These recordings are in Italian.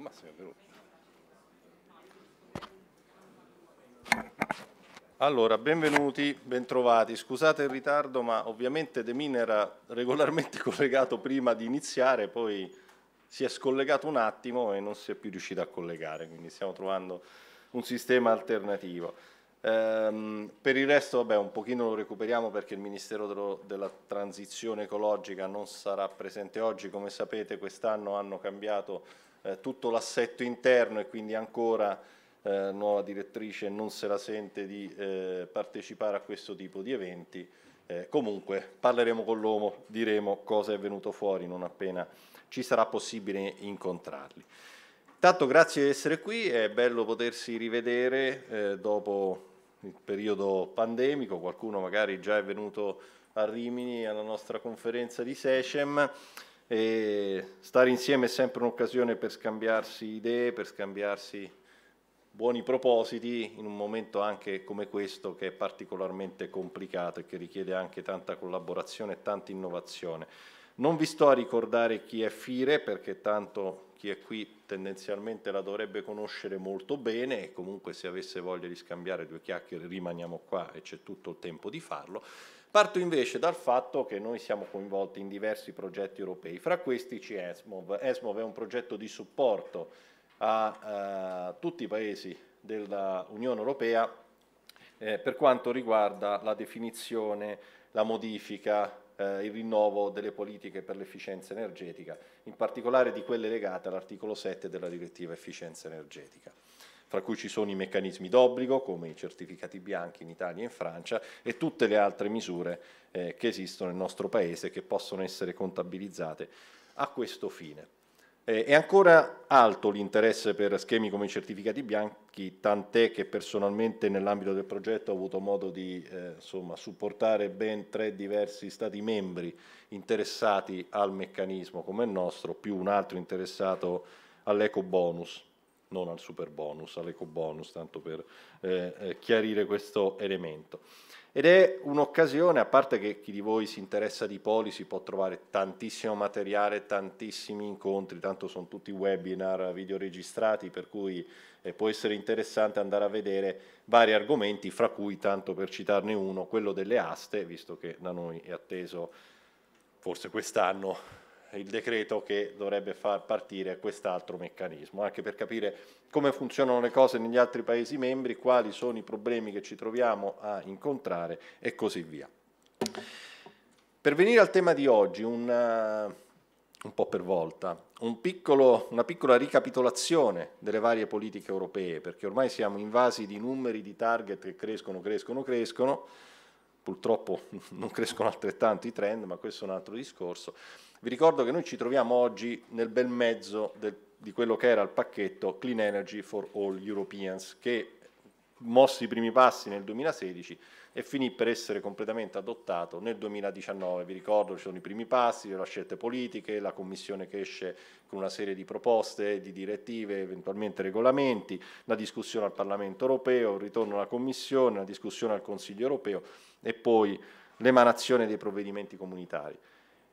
Massimo Perucci. Allora, benvenuti, bentrovati. Scusate il ritardo, ma ovviamente De Min era regolarmente collegato prima di iniziare, poi si è scollegato un attimo e non si è più riuscito a collegare, quindi stiamo trovando un sistema alternativo. Ehm, per il resto, vabbè, un pochino lo recuperiamo perché il Ministero della Transizione Ecologica non sarà presente oggi, come sapete quest'anno hanno cambiato eh, tutto l'assetto interno e quindi ancora eh, nuova direttrice non se la sente di eh, partecipare a questo tipo di eventi. Eh, comunque parleremo con l'uomo, diremo cosa è venuto fuori non appena ci sarà possibile incontrarli. Intanto grazie di essere qui, è bello potersi rivedere eh, dopo il periodo pandemico, qualcuno magari già è venuto a Rimini alla nostra conferenza di Secem e stare insieme è sempre un'occasione per scambiarsi idee, per scambiarsi buoni propositi in un momento anche come questo che è particolarmente complicato e che richiede anche tanta collaborazione e tanta innovazione. Non vi sto a ricordare chi è Fire perché tanto chi è qui tendenzialmente la dovrebbe conoscere molto bene e comunque se avesse voglia di scambiare due chiacchiere rimaniamo qua e c'è tutto il tempo di farlo. Parto invece dal fatto che noi siamo coinvolti in diversi progetti europei, fra questi c'è ESMOV. ESMOV è un progetto di supporto a, a eh, tutti i paesi dell'Unione Europea eh, per quanto riguarda la definizione, la modifica, eh, il rinnovo delle politiche per l'efficienza energetica, in particolare di quelle legate all'articolo 7 della direttiva efficienza energetica fra cui ci sono i meccanismi d'obbligo come i certificati bianchi in Italia e in Francia e tutte le altre misure eh, che esistono nel nostro Paese che possono essere contabilizzate a questo fine. Eh, è ancora alto l'interesse per schemi come i certificati bianchi, tant'è che personalmente nell'ambito del progetto ho avuto modo di eh, insomma, supportare ben tre diversi Stati membri interessati al meccanismo come il nostro, più un altro interessato all'eco bonus non al super bonus, all'eco bonus, tanto per eh, eh, chiarire questo elemento. Ed è un'occasione, a parte che chi di voi si interessa di policy può trovare tantissimo materiale, tantissimi incontri, tanto sono tutti webinar video registrati, per cui eh, può essere interessante andare a vedere vari argomenti, fra cui, tanto per citarne uno, quello delle aste, visto che da noi è atteso forse quest'anno il decreto che dovrebbe far partire quest'altro meccanismo, anche per capire come funzionano le cose negli altri Paesi membri, quali sono i problemi che ci troviamo a incontrare e così via. Per venire al tema di oggi, un, eh, un po' per volta, un piccolo, una piccola ricapitolazione delle varie politiche europee, perché ormai siamo invasi di numeri di target che crescono, crescono, crescono, purtroppo non crescono altrettanto i trend, ma questo è un altro discorso. Vi ricordo che noi ci troviamo oggi nel bel mezzo del, di quello che era il pacchetto Clean Energy for All Europeans, che mosse i primi passi nel 2016 e finì per essere completamente adottato nel 2019. Vi ricordo ci sono i primi passi, le scelte politiche, la Commissione che esce con una serie di proposte, di direttive, eventualmente regolamenti, la discussione al Parlamento europeo, il ritorno alla Commissione, la discussione al Consiglio europeo e poi l'emanazione dei provvedimenti comunitari.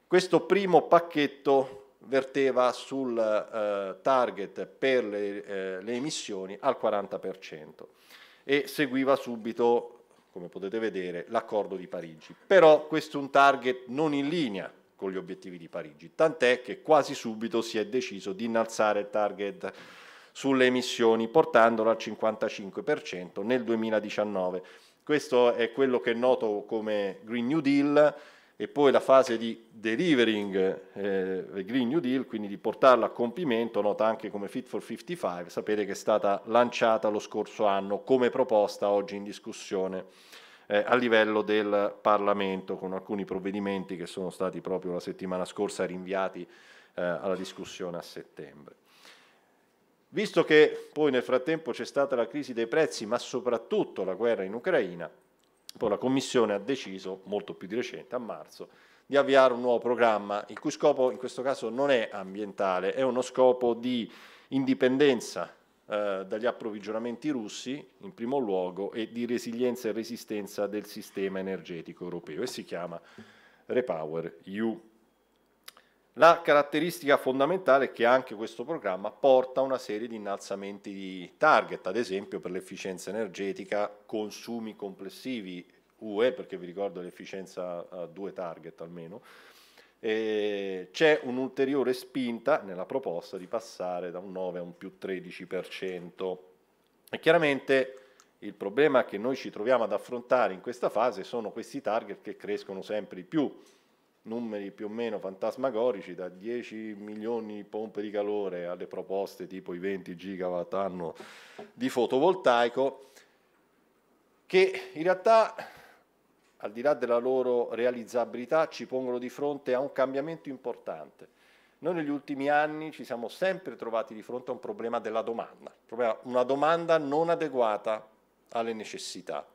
Questo primo pacchetto verteva sul eh, target per le, eh, le emissioni al 40% e seguiva subito, come potete vedere, l'accordo di Parigi. Però questo è un target non in linea con gli obiettivi di Parigi, tant'è che quasi subito si è deciso di innalzare il target sulle emissioni, portandolo al 55% nel 2019. Questo è quello che è noto come Green New Deal, e poi la fase di delivering eh, il Green New Deal, quindi di portarla a compimento, nota anche come Fit for 55, sapete che è stata lanciata lo scorso anno come proposta oggi in discussione eh, a livello del Parlamento, con alcuni provvedimenti che sono stati proprio la settimana scorsa rinviati eh, alla discussione a settembre. Visto che poi nel frattempo c'è stata la crisi dei prezzi, ma soprattutto la guerra in Ucraina, poi la Commissione ha deciso, molto più di recente, a marzo, di avviare un nuovo programma, il cui scopo in questo caso non è ambientale, è uno scopo di indipendenza eh, dagli approvvigionamenti russi, in primo luogo, e di resilienza e resistenza del sistema energetico europeo, e si chiama Repower EU. La caratteristica fondamentale è che anche questo programma porta a una serie di innalzamenti di target, ad esempio per l'efficienza energetica, consumi complessivi UE, perché vi ricordo l'efficienza a due target almeno, c'è un'ulteriore spinta nella proposta di passare da un 9 a un più 13%. E chiaramente il problema che noi ci troviamo ad affrontare in questa fase sono questi target che crescono sempre di più numeri più o meno fantasmagorici, da 10 milioni di pompe di calore alle proposte tipo i 20 gigawatt anno di fotovoltaico, che in realtà al di là della loro realizzabilità ci pongono di fronte a un cambiamento importante. Noi negli ultimi anni ci siamo sempre trovati di fronte a un problema della domanda, una domanda non adeguata alle necessità.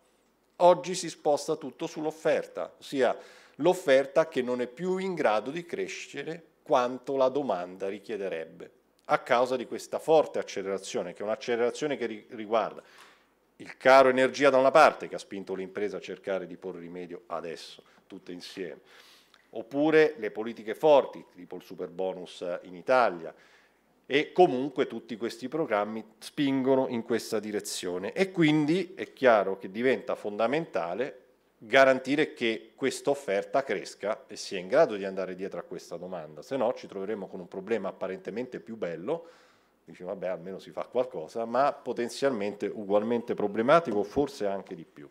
Oggi si sposta tutto sull'offerta, ossia l'offerta che non è più in grado di crescere quanto la domanda richiederebbe, a causa di questa forte accelerazione, che è un'accelerazione che riguarda il caro energia da una parte, che ha spinto l'impresa a cercare di porre rimedio adesso, tutte insieme, oppure le politiche forti, tipo il super bonus in Italia, e comunque tutti questi programmi spingono in questa direzione e quindi è chiaro che diventa fondamentale garantire che questa offerta cresca e sia in grado di andare dietro a questa domanda, se no ci troveremo con un problema apparentemente più bello, dici vabbè almeno si fa qualcosa, ma potenzialmente ugualmente problematico, forse anche di più.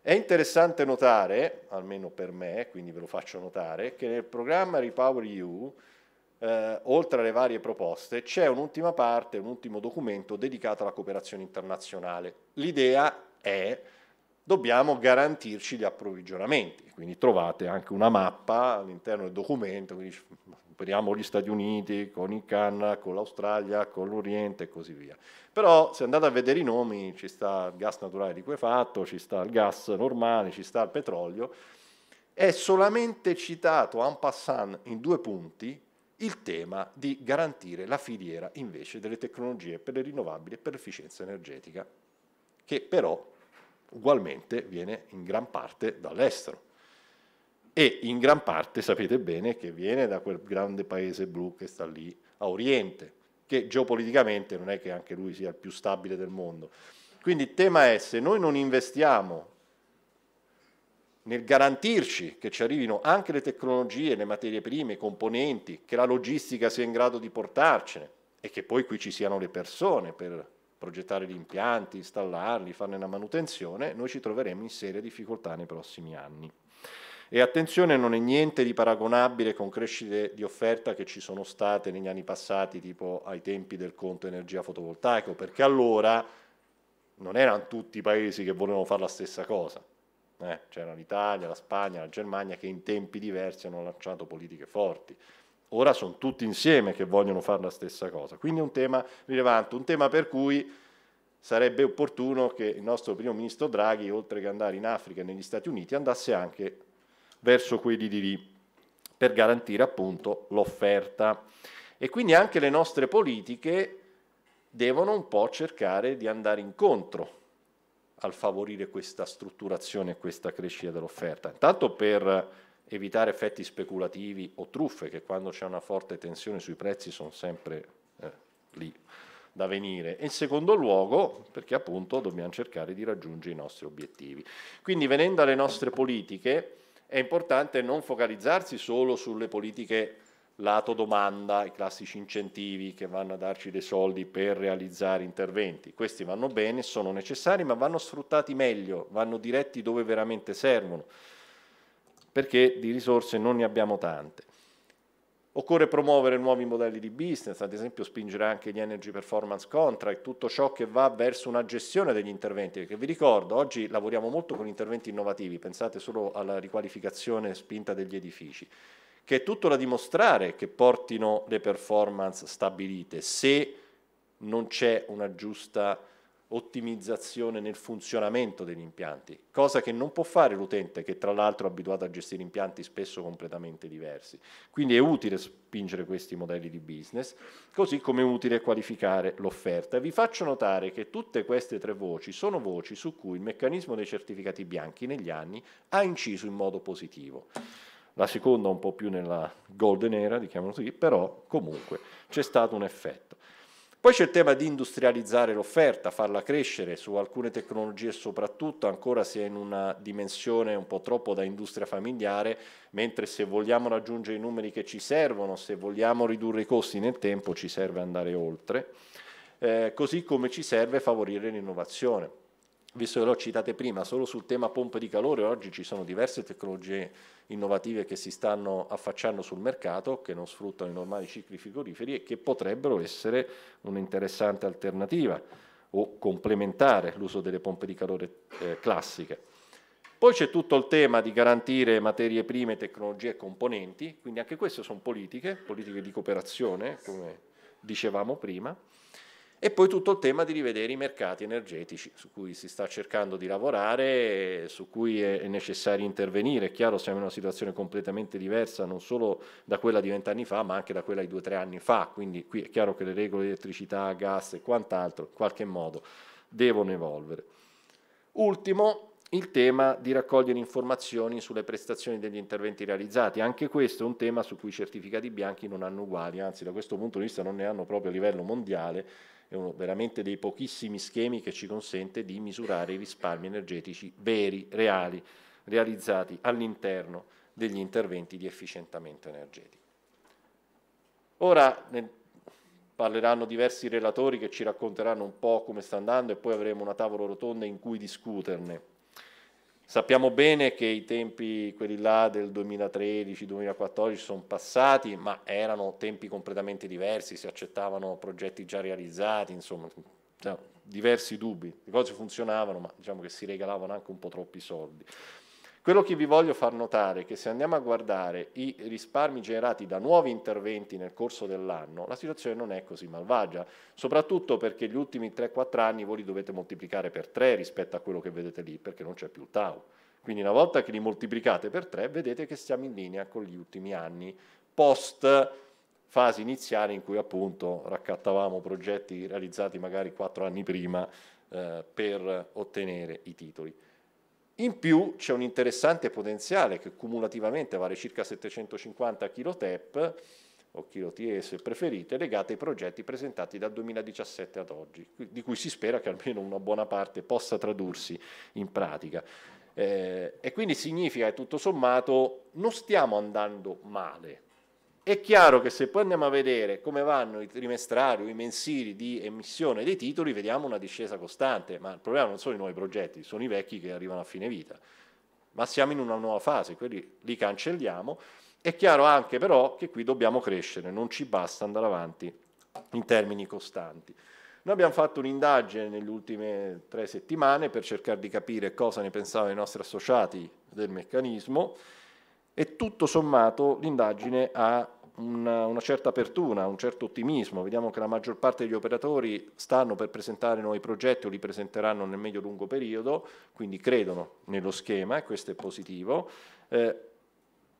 È interessante notare, almeno per me, quindi ve lo faccio notare, che nel programma Repower EU, eh, oltre alle varie proposte, c'è un'ultima parte, un ultimo documento dedicato alla cooperazione internazionale. L'idea è dobbiamo garantirci gli approvvigionamenti. Quindi trovate anche una mappa all'interno del documento, quindi operiamo gli Stati Uniti, con il Canada, con l'Australia, con l'Oriente e così via. Però se andate a vedere i nomi ci sta il gas naturale liquefatto, ci sta il gas normale, ci sta il petrolio, è solamente citato en passant in due punti il tema di garantire la filiera invece delle tecnologie per le rinnovabili e per l'efficienza energetica, che però ugualmente viene in gran parte dall'estero. E in gran parte sapete bene che viene da quel grande paese blu che sta lì a Oriente, che geopoliticamente non è che anche lui sia il più stabile del mondo. Quindi il tema è se noi non investiamo nel garantirci che ci arrivino anche le tecnologie, le materie prime, i componenti, che la logistica sia in grado di portarcene e che poi qui ci siano le persone per progettare gli impianti, installarli, farne una manutenzione, noi ci troveremo in serie difficoltà nei prossimi anni. E attenzione, non è niente di paragonabile con crescite di offerta che ci sono state negli anni passati, tipo ai tempi del conto energia fotovoltaico, perché allora non erano tutti i paesi che volevano fare la stessa cosa. Eh, c'erano l'Italia, la Spagna, la Germania che in tempi diversi hanno lanciato politiche forti. Ora sono tutti insieme che vogliono fare la stessa cosa. Quindi è un tema rilevante, un tema per cui sarebbe opportuno che il nostro primo ministro Draghi, oltre che andare in Africa e negli Stati Uniti, andasse anche verso quelli di lì per garantire appunto l'offerta. E quindi anche le nostre politiche devono un po' cercare di andare incontro al favorire questa strutturazione e questa crescita dell'offerta. Intanto per evitare effetti speculativi o truffe che quando c'è una forte tensione sui prezzi sono sempre eh, lì da venire e in secondo luogo perché appunto dobbiamo cercare di raggiungere i nostri obiettivi. Quindi venendo alle nostre politiche è importante non focalizzarsi solo sulle politiche lato domanda, i classici incentivi che vanno a darci dei soldi per realizzare interventi. Questi vanno bene, sono necessari, ma vanno sfruttati meglio, vanno diretti dove veramente servono perché di risorse non ne abbiamo tante. Occorre promuovere nuovi modelli di business, ad esempio spingere anche gli energy performance contract, tutto ciò che va verso una gestione degli interventi, perché vi ricordo, oggi lavoriamo molto con interventi innovativi, pensate solo alla riqualificazione spinta degli edifici, che è tutto da dimostrare che portino le performance stabilite, se non c'è una giusta ottimizzazione nel funzionamento degli impianti, cosa che non può fare l'utente che tra l'altro è abituato a gestire impianti spesso completamente diversi. Quindi è utile spingere questi modelli di business, così come è utile qualificare l'offerta. Vi faccio notare che tutte queste tre voci sono voci su cui il meccanismo dei certificati bianchi negli anni ha inciso in modo positivo la seconda un po' più nella golden era, diciamo così, però comunque c'è stato un effetto. Poi c'è il tema di industrializzare l'offerta, farla crescere su alcune tecnologie soprattutto, ancora si è in una dimensione un po' troppo da industria familiare, mentre se vogliamo raggiungere i numeri che ci servono, se vogliamo ridurre i costi nel tempo, ci serve andare oltre, eh, così come ci serve favorire l'innovazione visto che l'ho citate prima, solo sul tema pompe di calore oggi ci sono diverse tecnologie innovative che si stanno affacciando sul mercato, che non sfruttano i normali cicli frigoriferi e che potrebbero essere un'interessante alternativa o complementare l'uso delle pompe di calore eh, classiche. Poi c'è tutto il tema di garantire materie prime, tecnologie e componenti, quindi anche queste sono politiche, politiche di cooperazione, come dicevamo prima. E poi tutto il tema di rivedere i mercati energetici su cui si sta cercando di lavorare, su cui è necessario intervenire. È chiaro, siamo in una situazione completamente diversa, non solo da quella di vent'anni fa, ma anche da quella di due o tre anni fa. Quindi qui è chiaro che le regole di elettricità, gas e quant'altro, in qualche modo, devono evolvere. Ultimo, il tema di raccogliere informazioni sulle prestazioni degli interventi realizzati. Anche questo è un tema su cui i certificati bianchi non hanno uguali, anzi da questo punto di vista non ne hanno proprio a livello mondiale è uno veramente dei pochissimi schemi che ci consente di misurare i risparmi energetici veri, reali, realizzati all'interno degli interventi di efficientamento energetico. Ora ne parleranno diversi relatori che ci racconteranno un po' come sta andando e poi avremo una tavola rotonda in cui discuterne. Sappiamo bene che i tempi, quelli là del 2013-2014, sono passati, ma erano tempi completamente diversi, si accettavano progetti già realizzati, insomma, cioè, diversi dubbi. Le cose funzionavano, ma diciamo che si regalavano anche un po' troppi soldi. Quello che vi voglio far notare è che se andiamo a guardare i risparmi generati da nuovi interventi nel corso dell'anno, la situazione non è così malvagia, soprattutto perché gli ultimi 3-4 anni voi li dovete moltiplicare per 3 rispetto a quello che vedete lì, perché non c'è più il TAU. Quindi una volta che li moltiplicate per 3, vedete che siamo in linea con gli ultimi anni post fase iniziale in cui appunto raccattavamo progetti realizzati magari 4 anni prima eh, per ottenere i titoli. In più c'è un interessante potenziale che cumulativamente vale circa 750 kTep o kilotie se preferite, legate ai progetti presentati dal 2017 ad oggi, di cui si spera che almeno una buona parte possa tradursi in pratica. Eh, e quindi significa che tutto sommato non stiamo andando male, è chiaro che se poi andiamo a vedere come vanno i trimestrali o i mensili di emissione dei titoli, vediamo una discesa costante, ma il problema non sono i nuovi progetti, sono i vecchi che arrivano a fine vita. Ma siamo in una nuova fase, quelli li cancelliamo. È chiaro anche però che qui dobbiamo crescere, non ci basta andare avanti in termini costanti. Noi abbiamo fatto un'indagine nelle ultime tre settimane per cercare di capire cosa ne pensavano i nostri associati del meccanismo e tutto sommato l'indagine ha una, una, certa apertura, un certo ottimismo. Vediamo che la maggior parte degli operatori stanno per presentare nuovi progetti o li presenteranno nel medio-lungo periodo, quindi credono nello schema e questo è positivo. Eh,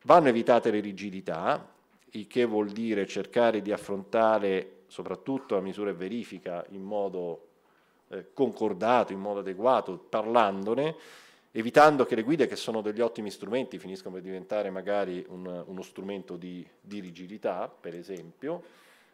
vanno evitate le rigidità, il che vuol dire cercare di affrontare soprattutto la misura e verifica in modo eh, concordato, in modo adeguato, parlandone evitando che le guide, che sono degli ottimi strumenti, finiscano per diventare magari un, uno strumento di, di rigidità, per esempio.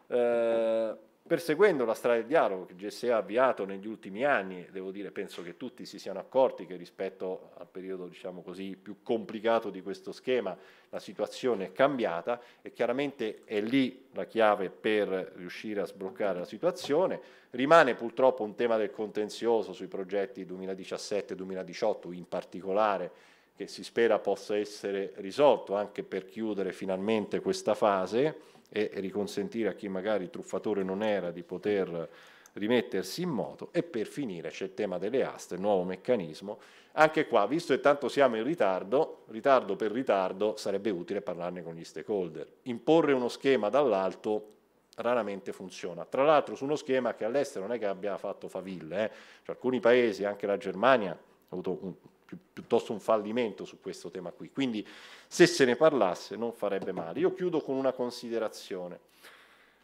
Eh, Perseguendo la strada del dialogo che GSE ha avviato negli ultimi anni, devo dire, penso che tutti si siano accorti che rispetto al periodo diciamo così, più complicato di questo schema la situazione è cambiata e chiaramente è lì la chiave per riuscire a sbloccare la situazione. Rimane purtroppo un tema del contenzioso sui progetti 2017-2018 in particolare che si spera possa essere risolto anche per chiudere finalmente questa fase e riconsentire a chi magari truffatore non era di poter rimettersi in moto e per finire c'è il tema delle aste, nuovo meccanismo. Anche qua, visto che tanto siamo in ritardo, ritardo per ritardo, sarebbe utile parlarne con gli stakeholder. Imporre uno schema dall'alto raramente funziona. Tra l'altro su uno schema che all'estero non è che abbia fatto faville, eh. cioè, alcuni paesi, anche la Germania, ha avuto un, pi piuttosto un fallimento su questo tema qui. Quindi se se ne parlasse non farebbe male. Io chiudo con una considerazione.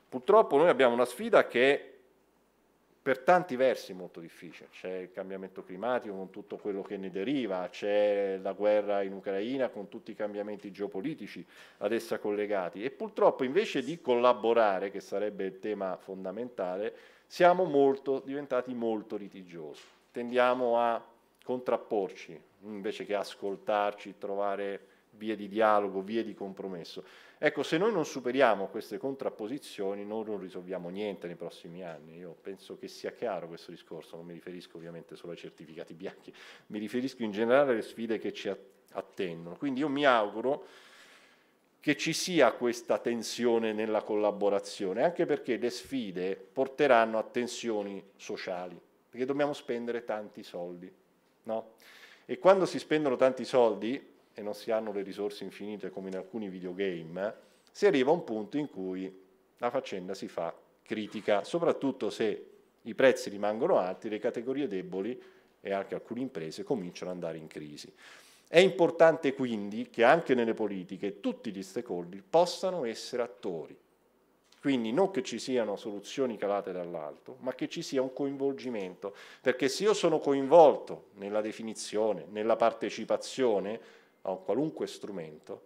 Purtroppo noi abbiamo una sfida che è per tanti versi molto difficile. C'è il cambiamento climatico con tutto quello che ne deriva, c'è la guerra in Ucraina con tutti i cambiamenti geopolitici ad essa collegati e purtroppo invece di collaborare, che sarebbe il tema fondamentale, siamo molto, diventati molto litigiosi. Tendiamo a contrapporci invece che ascoltarci, trovare vie di dialogo, vie di compromesso. Ecco, se noi non superiamo queste contrapposizioni noi non risolviamo niente nei prossimi anni. Io penso che sia chiaro questo discorso, non mi riferisco ovviamente solo ai certificati bianchi, mi riferisco in generale alle sfide che ci attendono. Quindi io mi auguro che ci sia questa tensione nella collaborazione, anche perché le sfide porteranno a tensioni sociali, perché dobbiamo spendere tanti soldi No? E quando si spendono tanti soldi e non si hanno le risorse infinite come in alcuni videogame, si arriva a un punto in cui la faccenda si fa critica, soprattutto se i prezzi rimangono alti, le categorie deboli e anche alcune imprese cominciano ad andare in crisi. È importante quindi che anche nelle politiche tutti gli stakeholder possano essere attori, quindi non che ci siano soluzioni calate dall'alto, ma che ci sia un coinvolgimento, perché se io sono coinvolto nella definizione, nella partecipazione a qualunque strumento,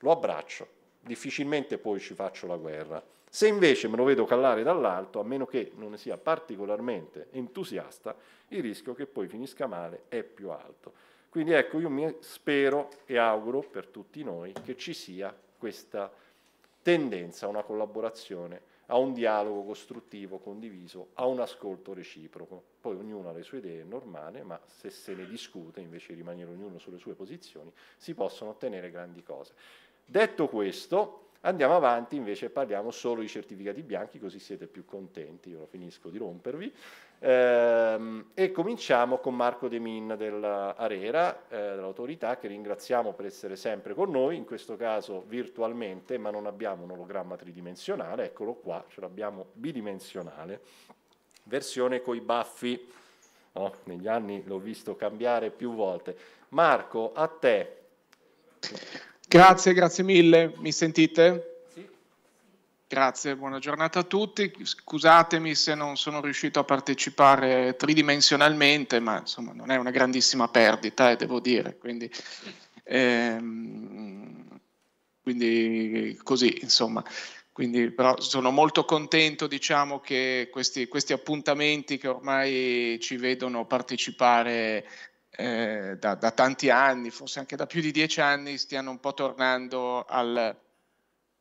lo abbraccio, difficilmente poi ci faccio la guerra. Se invece me lo vedo calare dall'alto, a meno che non ne sia particolarmente entusiasta, il rischio che poi finisca male è più alto. Quindi ecco, io mi spero e auguro per tutti noi che ci sia questa tendenza a una collaborazione, a un dialogo costruttivo condiviso, a un ascolto reciproco. Poi ognuno ha le sue idee, è normale, ma se se ne discute, invece di rimanere ognuno sulle sue posizioni, si possono ottenere grandi cose. Detto questo, Andiamo avanti, invece parliamo solo di certificati bianchi, così siete più contenti, io finisco di rompervi. Ehm, e cominciamo con Marco De Min dell'Arera, eh, dell'autorità, che ringraziamo per essere sempre con noi, in questo caso virtualmente, ma non abbiamo un ologramma tridimensionale, eccolo qua, ce l'abbiamo bidimensionale, versione coi baffi. No? Negli anni l'ho visto cambiare più volte. Marco, a te. Grazie, grazie mille. Mi sentite? Sì. Grazie, buona giornata a tutti. Scusatemi se non sono riuscito a partecipare tridimensionalmente, ma insomma non è una grandissima perdita, eh, devo dire. Quindi, ehm, quindi così, insomma. Quindi, però sono molto contento diciamo, che questi, questi, appuntamenti che ormai ci vedono partecipare eh, da, da, tanti anni, forse anche da più di dieci anni, stiano un po' tornando al,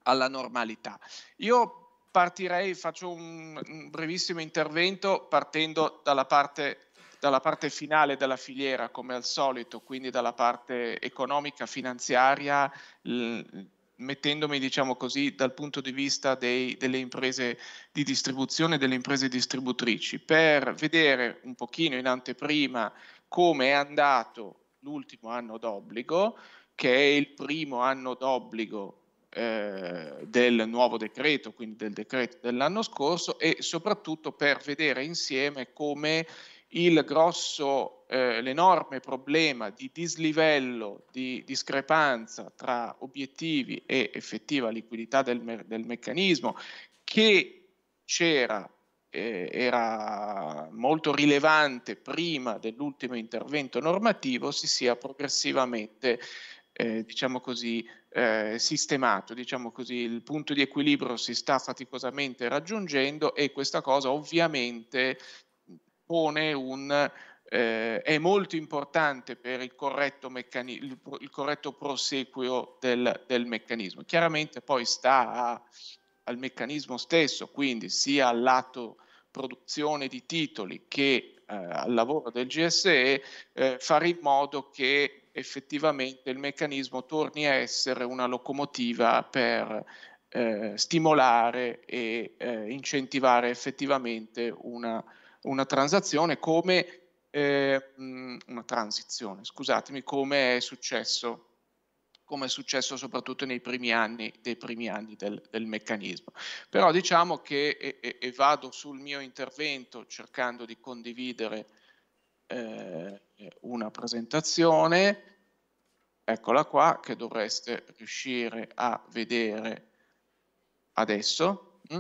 alla normalità. Io partirei, faccio un, un brevissimo intervento partendo dalla parte, dalla parte, finale della filiera, come al solito, quindi dalla parte economica, finanziaria, mettendomi diciamo così dal punto di vista dei, delle imprese di distribuzione, delle imprese distributrici, per vedere un pochino in anteprima come è andato l'ultimo anno d'obbligo, che è il primo anno d'obbligo eh, del nuovo decreto, quindi del decreto dell'anno scorso, e soprattutto per vedere insieme come il grosso, eh, l'enorme problema di dislivello, di discrepanza tra obiettivi e effettiva liquidità del, del meccanismo che c'era eh, era molto rilevante prima dell'ultimo intervento normativo si sia progressivamente eh, diciamo così, eh, sistemato, diciamo così, il punto di equilibrio si sta faticosamente raggiungendo e questa cosa ovviamente pone un, eh, è molto importante per il corretto, meccani- il, il corretto proseguio del, del, meccanismo. Chiaramente poi sta a, al meccanismo stesso, quindi sia al lato produzione di titoli che eh, al lavoro del GSE eh, fare in modo che effettivamente il meccanismo torni a essere una locomotiva per eh, stimolare e eh, incentivare effettivamente una, una transazione come eh, una transizione, scusatemi, come è successo come è successo soprattutto nei primi anni, primi anni del, del, meccanismo. Però diciamo che, e, e, vado sul mio intervento cercando di condividere eh, una presentazione, eccola qua, che dovreste riuscire a vedere adesso. Mm?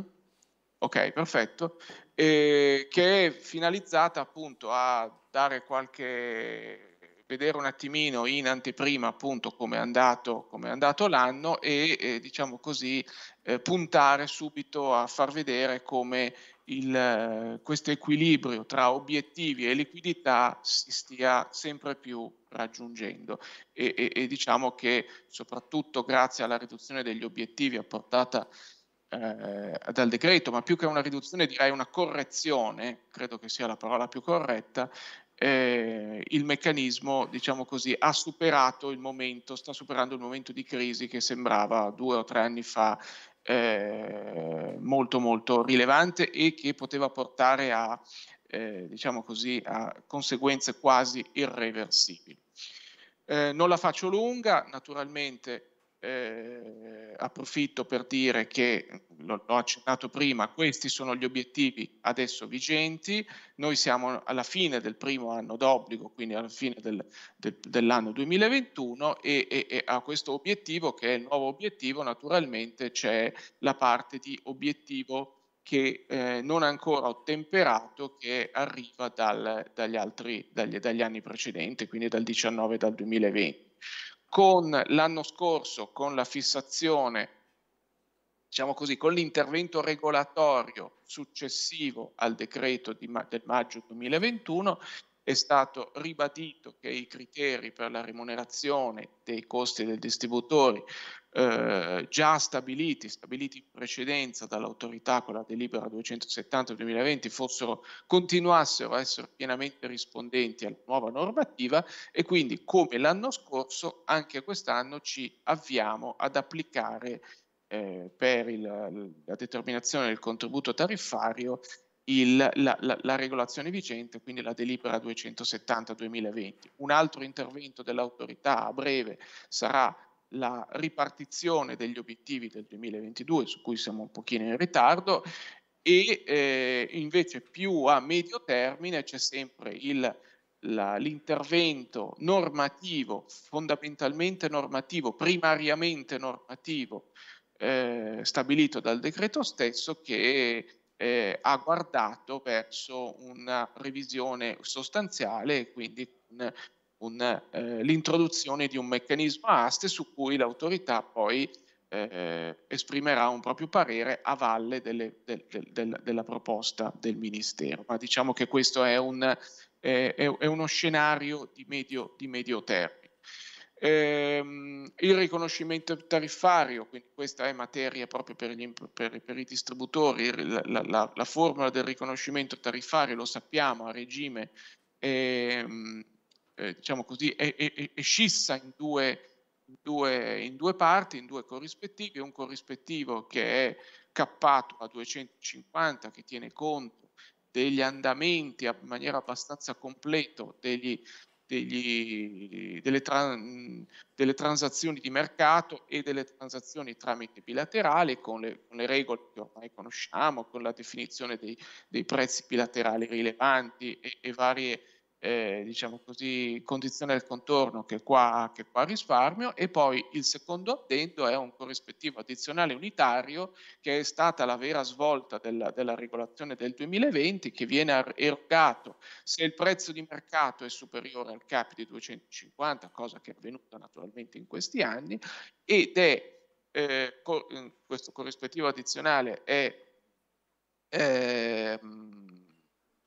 Ok, perfetto. E, che è finalizzata appunto a dare qualche vedere un attimino in anteprima appunto come è andato, com andato l'anno e eh, diciamo così eh, puntare subito a far vedere come il, eh, questo equilibrio tra obiettivi e liquidità si stia sempre più raggiungendo e, e, e diciamo che soprattutto grazie alla riduzione degli obiettivi apportata eh, dal decreto, ma più che una riduzione direi una correzione, credo che sia la parola più corretta, eh, il meccanismo, diciamo così, ha superato il momento, sta superando il momento di crisi che sembrava due o tre anni fa eh, molto molto rilevante e che poteva portare a, eh, diciamo così, a conseguenze quasi irreversibili. Eh, non la faccio lunga, naturalmente eh, approfitto per dire che, l'ho accennato prima, questi sono gli obiettivi adesso vigenti, noi siamo alla fine del primo anno d'obbligo, quindi alla fine del, del, dell'anno 2021 e, e, e, a questo obiettivo, che è il nuovo obiettivo, naturalmente c'è la parte di obiettivo che eh, non ancora ottemperato che arriva dal, dagli, altri, dagli, dagli anni precedenti, quindi dal 19 e dal 2020 con l'anno scorso, con la fissazione, diciamo così, con l'intervento regolatorio successivo al decreto ma del maggio 2021, è stato ribadito che i criteri per la remunerazione dei costi del distributore eh, già stabiliti, stabiliti in precedenza dall'autorità con la delibera 270-2020 fossero, continuassero a essere pienamente rispondenti alla nuova normativa e quindi come l'anno scorso anche quest'anno ci avviamo ad applicare eh, per il, la determinazione del contributo tariffario il, la, la, la, regolazione vigente, quindi la delibera 270-2020. Un altro intervento dell'autorità a breve sarà la ripartizione degli obiettivi del 2022, su cui siamo un pochino in ritardo, e eh, invece più a medio termine c'è sempre il l'intervento normativo, fondamentalmente normativo, primariamente normativo, eh, stabilito dal decreto stesso che eh, ha guardato verso una revisione sostanziale quindi un, un, eh, l'introduzione di un meccanismo a aste su cui l'autorità poi eh, esprimerà un proprio parere a valle delle, del, del, del, della proposta del Ministero. Ma diciamo che questo è, un, eh, è, è uno scenario di medio, di medio termine. Ehm, il riconoscimento tariffario, quindi questa è materia proprio per, gli, per, per i distributori, la, la, la, formula del riconoscimento tariffario, lo sappiamo, a regime ehm, eh, diciamo è, è, diciamo così, è, è scissa in due, due, in due parti, in due corrispettivi, un corrispettivo che è cappato a 250 che tiene conto degli andamenti in maniera abbastanza completa degli degli, delle, tra, delle, transazioni di mercato e delle transazioni tramite bilaterali con le, con le regole che ormai conosciamo, con la definizione dei, dei prezzi bilaterali rilevanti e, e varie eh, diciamo così, condizione del contorno che qua, che qua risparmio e poi il secondo addendo è un corrispettivo addizionale unitario che è stata la vera svolta della, della regolazione del 2020 che viene er-, erogato se il prezzo di mercato è superiore al cap di 250, cosa che è avvenuta naturalmente in questi anni, ed è eh, co questo corrispettivo addizionale è eh,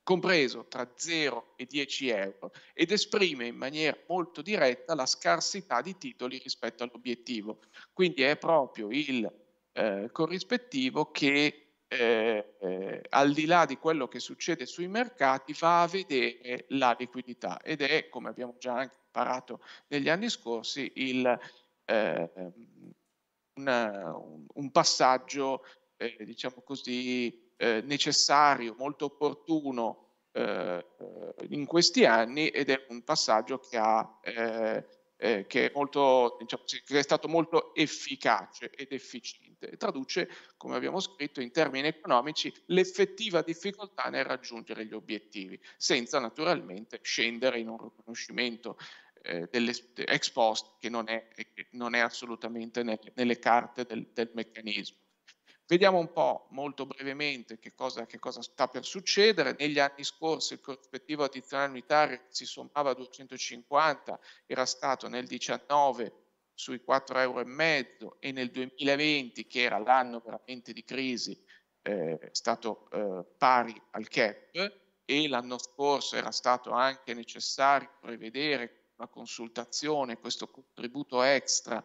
compreso tra 0 e 10 euro, ed esprime in maniera molto diretta la scarsità di titoli rispetto all'obiettivo. Quindi è proprio il eh, corrispettivo che eh, eh, al di là di quello che succede sui mercati va a vedere la liquidità ed è, come abbiamo già imparato negli anni scorsi, il, eh, ehm, una, un, un passaggio, eh, diciamo così, eh, necessario, molto opportuno eh, in questi anni ed è un passaggio che, ha, eh, eh che, è molto, diciamo, che, è stato molto efficace ed efficiente. e Traduce, come abbiamo scritto, in termini economici l'effettiva difficoltà nel raggiungere gli obiettivi, senza naturalmente scendere in un riconoscimento eh, ex post che non è, che non è assolutamente nelle, nelle carte del, del meccanismo. Vediamo un po' molto brevemente che cosa, che cosa, sta per succedere. Negli anni scorsi il corrispettivo addizionale unitario si sommava a 250, era stato nel 19 sui 4,5 euro e nel 2020, che era l'anno veramente di crisi, eh, è stato eh, pari al cap e l'anno scorso era stato anche necessario prevedere una consultazione, questo contributo extra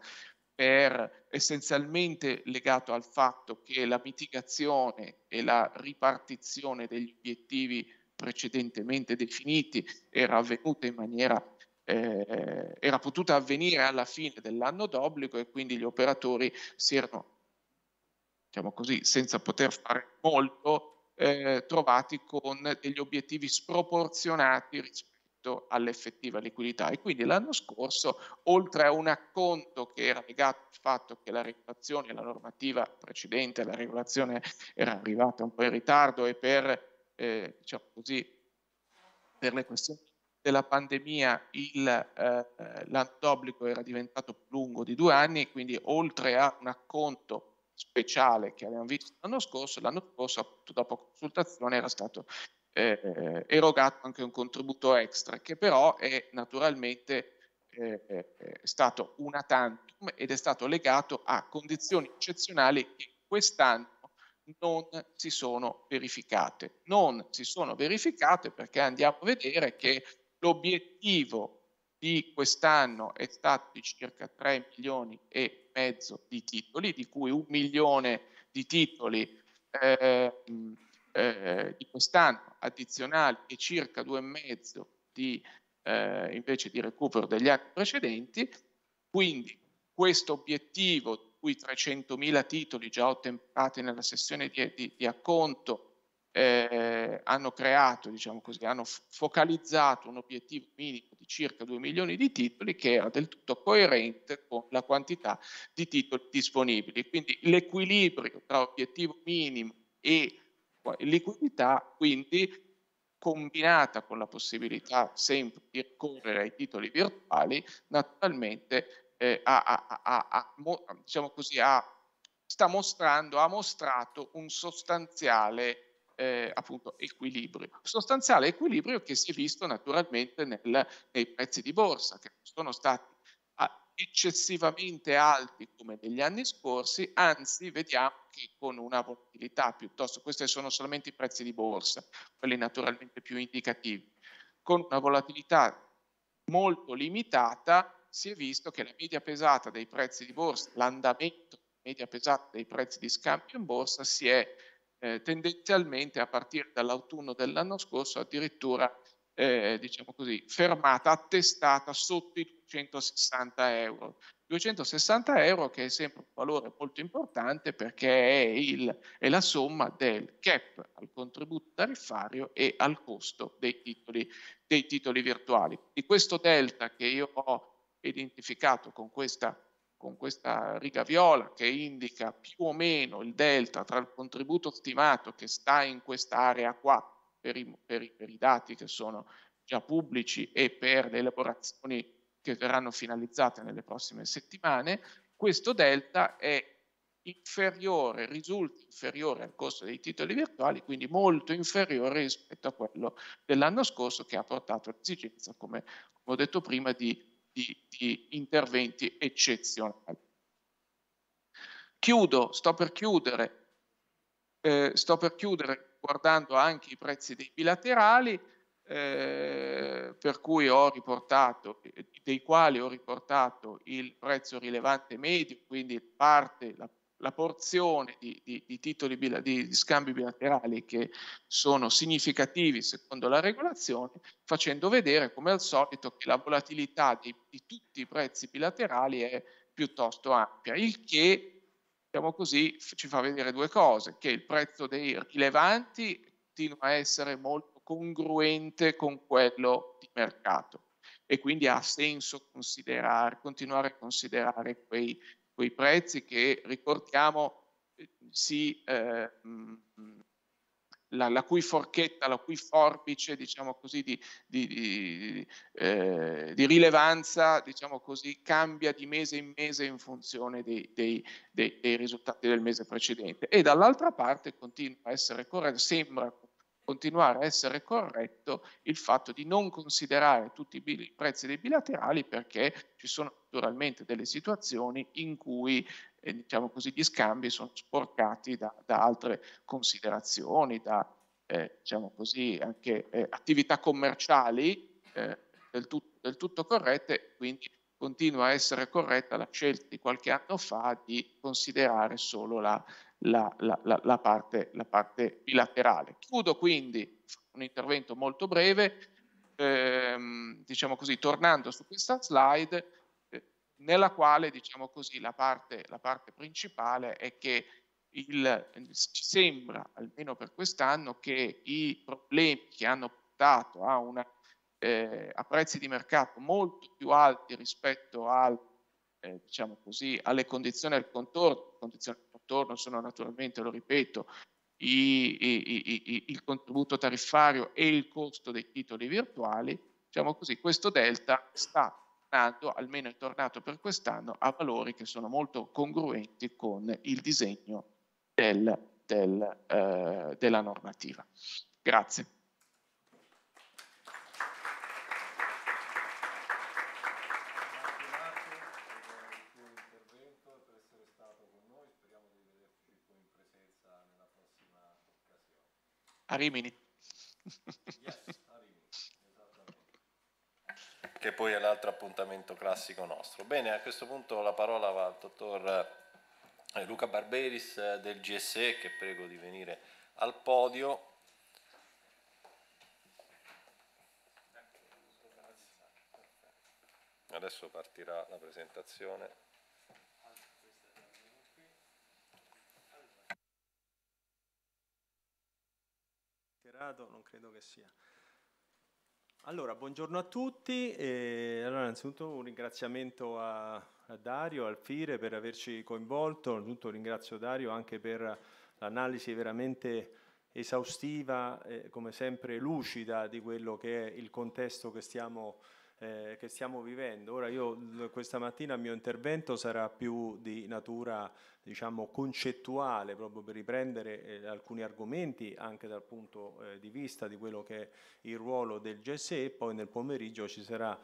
per, essenzialmente legato al fatto che la mitigazione e la ripartizione degli obiettivi precedentemente definiti era avvenuta in maniera eh, era potuta avvenire alla fine dell'anno d'obbligo e quindi gli operatori si erano, diciamo così, senza poter fare molto, eh, trovati con degli obiettivi sproporzionati rispetto rispetto all'effettiva liquidità e quindi l'anno scorso oltre a un acconto che era legato al fatto che la regolazione, la normativa precedente, la regolazione era arrivata un po' in ritardo e per, eh, diciamo così, per le questioni della pandemia il, eh, l'anno era diventato più lungo di due anni, quindi oltre a un acconto speciale che abbiamo visto l'anno scorso, l'anno scorso appunto dopo consultazione era stato eh, erogato anche un contributo extra, che però è naturalmente eh, eh, è stato una tantum ed è stato legato a condizioni eccezionali che quest'anno non si sono verificate. Non si sono verificate perché andiamo a vedere che l'obiettivo di quest'anno è stato di circa 3 milioni e mezzo di titoli, di cui un milione di titoli eh, eh, di quest'anno addizionali e circa 2,5 di, eh, invece di recupero degli anni precedenti, quindi questo obiettivo di cui 300.000 titoli già ottemperati nella sessione di, di, di acconto eh, hanno creato, diciamo così, hanno focalizzato un obiettivo minimo di circa 2 milioni di titoli che era del tutto coerente con la quantità di titoli disponibili. Quindi l'equilibrio tra obiettivo minimo e Liquidità quindi combinata con la possibilità sempre di ricorrere ai titoli virtuali, naturalmente eh, a, a, a, diciamo così, sta mostrando, ha mostrato un sostanziale eh, appunto equilibrio. Sostanziale equilibrio che si è visto naturalmente nel, nei prezzi di borsa, che sono stati eccessivamente alti come negli anni scorsi, anzi vediamo che con una volatilità piuttosto, questi sono solamente i prezzi di borsa, quelli naturalmente più indicativi, con una volatilità molto limitata si è visto che la media pesata dei prezzi di borsa, l'andamento media pesata dei prezzi di scambio in borsa si è eh, tendenzialmente a partire dall'autunno dell'anno scorso addirittura eh, diciamo così, fermata, attestata sotto i 260 euro. 260 euro che è sempre un valore molto importante perché è, il, è la somma del cap al contributo tariffario e al costo dei titoli, dei titoli virtuali. Di questo delta che io ho identificato con questa, con questa riga viola che indica più o meno il delta tra il contributo stimato che sta in quest'area 4 per i, per, i, per i, dati che sono già pubblici e per le elaborazioni che verranno finalizzate nelle prossime settimane, questo delta è inferiore, risulta inferiore al costo dei titoli virtuali, quindi molto inferiore rispetto a quello dell'anno scorso che ha portato all'esigenza, come, come ho detto prima, di di, di, interventi eccezionali. Chiudo, sto per chiudere, eh, sto per chiudere guardando anche i prezzi dei bilaterali, eh, per cui ho riportato, dei quali ho riportato il prezzo rilevante medio, quindi parte, la, la porzione di, di, di titoli di, di scambi bilaterali che sono significativi secondo la regolazione, facendo vedere come al solito che la volatilità di, di tutti i prezzi bilaterali è piuttosto ampia, il che diciamo così, ci fa vedere due cose, che il prezzo dei rilevanti continua a essere molto congruente con quello di mercato e quindi ha senso considerare, continuare a considerare quei, quei prezzi che, ricordiamo, si, eh, eh mm, mm, la, la, cui forchetta, la cui forbice, diciamo così, di, di, di, eh, di rilevanza, diciamo così, cambia di mese in mese in funzione dei, dei, dei, dei risultati del mese precedente. E dall'altra parte continua a essere corretto, sembra continuare a essere corretto il fatto di non considerare tutti i prezzi dei bilaterali perché ci sono naturalmente delle situazioni in cui eh, diciamo così, gli scambi sono sporcati da, da altre considerazioni, da eh, diciamo così, anche eh, attività commerciali eh, del, tut del tutto corrette, quindi continua a essere corretta la scelta di qualche anno fa di considerare solo la, la, la, la, parte, la, parte, bilaterale. Chiudo quindi un intervento molto breve, ehm, diciamo così, tornando su questa slide, eh, nella quale diciamo così, parte, la, parte, principale è che il, sembra, almeno per quest'anno, che i problemi che hanno portato a, una, eh, a prezzi di mercato molto più alti rispetto al eh, diciamo così, alle condizioni al contorno. Condizioni al contorno sono naturalmente, lo ripeto, i, i, i, il contributo tariffario e il costo dei titoli virtuali, diciamo così, questo delta sta tornando, almeno è tornato per quest'anno, a valori che sono molto congruenti con il disegno del, del, eh, della normativa. Grazie. a Rimini. che poi è l'altro appuntamento classico nostro. Bene, a questo punto la parola va al dottor eh, Luca Barberis eh, del GSE, che prego di venire al podio. Adesso partirà la presentazione. superato, non credo che sia. Allora, buongiorno a tutti. E, allora, innanzitutto un ringraziamento a, a Dario, al FIRE per averci coinvolto. Innanzitutto ringrazio Dario anche per l'analisi veramente esaustiva, eh, come sempre lucida, di quello che è il contesto che stiamo eh, che stiamo vivendo. Ora io questa mattina il mio intervento sarà più di natura diciamo concettuale proprio per riprendere eh, alcuni argomenti anche dal punto eh, di vista di quello che è il ruolo del GSE e poi nel pomeriggio ci sarà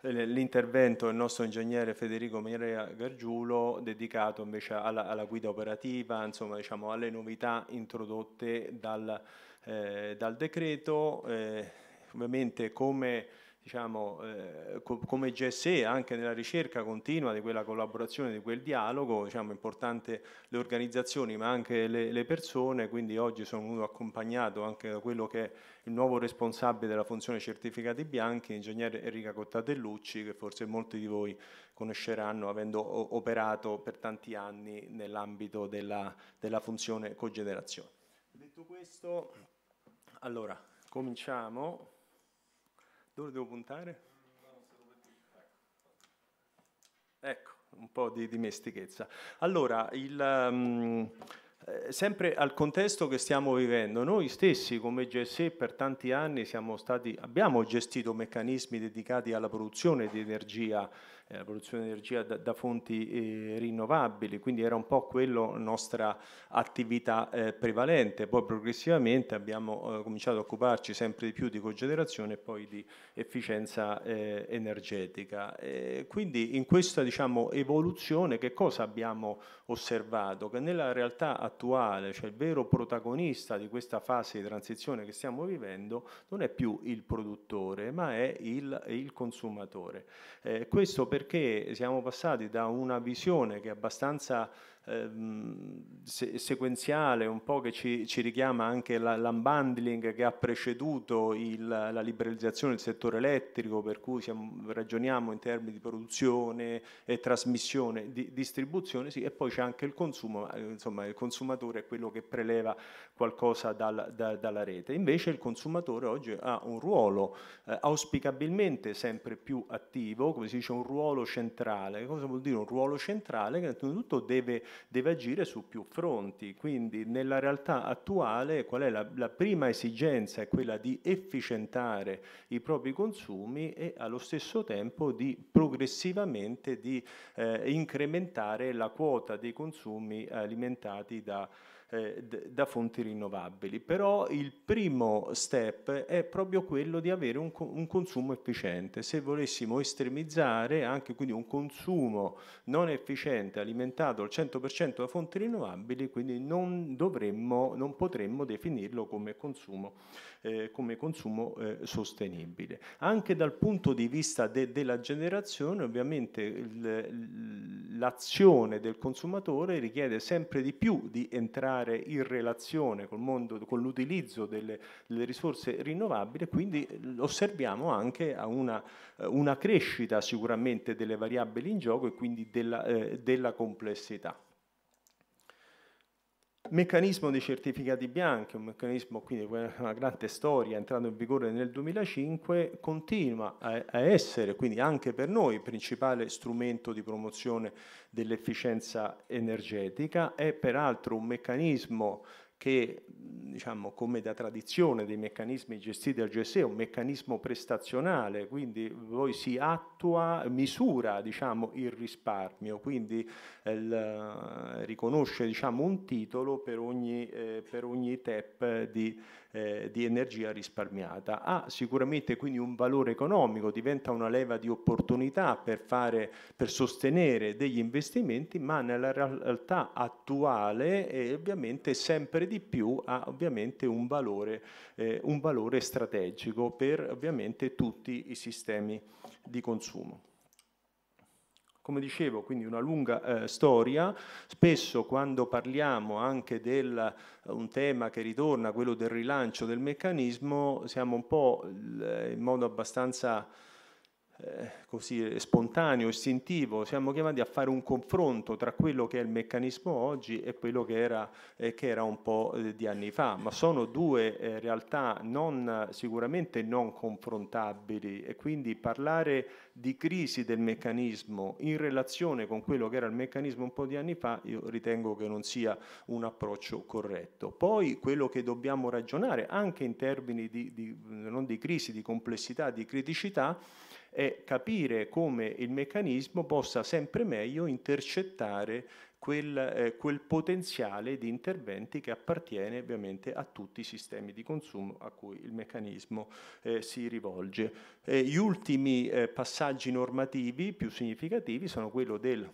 eh, l'intervento del nostro ingegnere Federico Mirea Gargiulo dedicato invece alla, alla guida operativa, insomma diciamo alle novità introdotte dal, eh, dal decreto, eh, ovviamente come diciamo, eh, co come GSE anche nella ricerca continua di quella collaborazione, di quel dialogo, diciamo, importante le organizzazioni ma anche le, le persone, quindi oggi sono venuto accompagnato anche da quello che è il nuovo responsabile della funzione certificati bianchi, l'ingegnere Enrica Cottatellucci, che forse molti di voi conosceranno avendo operato per tanti anni nell'ambito della, della funzione cogenerazione. Detto questo, allora cominciamo. Dove devo puntare? Ecco, un po' di dimestichezza. Allora, il... Um, sempre al contesto che stiamo vivendo, noi stessi come GSE per tanti anni stati, abbiamo gestito meccanismi dedicati alla produzione di energia eh, la produzione di energia da, da fonti eh, rinnovabili, quindi era un po' quello nostra attività eh, prevalente. Poi progressivamente abbiamo eh, cominciato a occuparci sempre di più di cogenerazione e poi di efficienza eh, energetica. Eh, quindi in questa diciamo, evoluzione che cosa abbiamo osservato? Che nella realtà attuale, cioè il vero protagonista di questa fase di transizione che stiamo vivendo, non è più il produttore, ma è il, il consumatore. questo per perché siamo passati da una visione che è abbastanza Ehm, se sequenziale, un po' che ci, ci richiama anche l'unbundling che ha preceduto il, la liberalizzazione del settore elettrico, per cui siamo, ragioniamo in termini di produzione e trasmissione, di, distribuzione, sì, e poi c'è anche il consumo, insomma il consumatore è quello che preleva qualcosa dal, da, dalla rete. Invece il consumatore oggi ha un ruolo eh, auspicabilmente sempre più attivo, come si dice, un ruolo centrale. Cosa vuol dire un ruolo centrale? Che innanzitutto deve deve agire su più fronti. Quindi nella realtà attuale qual è la, la prima esigenza? È quella di efficientare i propri consumi e allo stesso tempo di progressivamente di, eh, incrementare la quota dei consumi alimentati da eh, da fonti rinnovabili. Però il primo step è proprio quello di avere un, un consumo efficiente. Se volessimo estremizzare anche quindi un consumo non efficiente alimentato al 100% da fonti rinnovabili, quindi non dovremmo, non potremmo definirlo come consumo eh, come consumo eh, sostenibile. Anche dal punto di vista de della generazione ovviamente l'azione del consumatore richiede sempre di più di entrare in relazione col mondo, con l'utilizzo delle, delle, risorse rinnovabili quindi osserviamo anche una, una, crescita sicuramente delle variabili in gioco e quindi della, eh, della complessità. Meccanismo dei certificati bianchi, un meccanismo quindi una grande storia, entrato in vigore nel 2005, continua a, a essere quindi anche per noi il principale strumento di promozione dell'efficienza energetica, è peraltro un meccanismo che diciamo, come da tradizione dei meccanismi gestiti dal GSE è un meccanismo prestazionale, quindi poi si attua, misura diciamo, il risparmio, quindi el, eh, riconosce diciamo, un titolo per ogni, eh, per ogni TEP di risparmio eh, di energia risparmiata. Ha sicuramente quindi un valore economico, diventa una leva di opportunità per, fare, per sostenere degli investimenti, ma nella realtà attuale eh, ovviamente sempre di più ha ovviamente un valore, eh, un valore strategico per ovviamente tutti i sistemi di consumo. Come dicevo, quindi una lunga eh, storia, spesso quando parliamo anche di eh, un tema che ritorna, quello del rilancio del meccanismo, siamo un po' eh, in modo abbastanza eh, così spontaneo, istintivo, siamo chiamati a fare un confronto tra quello che è il meccanismo oggi e quello che era, eh, che era un po' eh, di anni fa, ma sono due eh, realtà non, sicuramente non confrontabili e quindi parlare di crisi del meccanismo in relazione con quello che era il meccanismo un po' di anni fa io ritengo che non sia un approccio corretto. Poi quello che dobbiamo ragionare anche in termini di, di, non di crisi, di complessità, di criticità, è capire come il meccanismo possa sempre meglio intercettare Quel, eh, quel, potenziale di interventi che appartiene ovviamente a tutti i sistemi di consumo a cui il meccanismo eh, si rivolge. Eh, gli ultimi eh, passaggi normativi più significativi sono quello del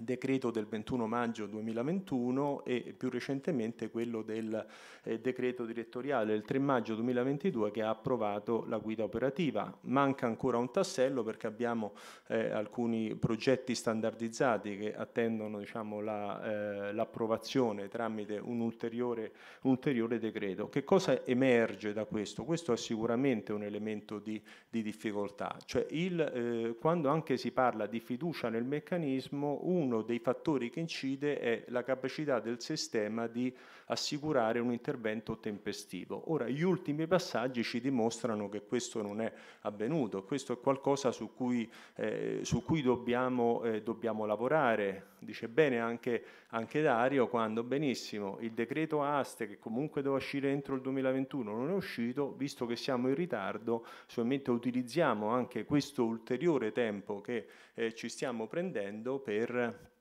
decreto del 21 maggio 2021 e più recentemente quello del eh, decreto direttoriale del 3 maggio 2022 che ha approvato la guida operativa. Manca ancora un tassello perché abbiamo eh, alcuni progetti standardizzati che attendono diciamo, l'approvazione la, eh, tramite un ulteriore, un ulteriore, decreto. Che cosa emerge da questo? Questo è sicuramente un elemento di, di difficoltà, cioè il, eh, quando anche si parla di fiducia nel meccanismo, un uno dei fattori che incide è la capacità del sistema di assicurare un intervento tempestivo. Ora, gli ultimi passaggi ci dimostrano che questo non è avvenuto, questo è qualcosa su cui, eh, su cui dobbiamo, eh, dobbiamo lavorare Dice bene anche, anche Dario quando benissimo il decreto ASTE che comunque doveva uscire entro il 2021 non è uscito, visto che siamo in ritardo, solamente utilizziamo anche questo ulteriore tempo che eh, ci stiamo prendendo per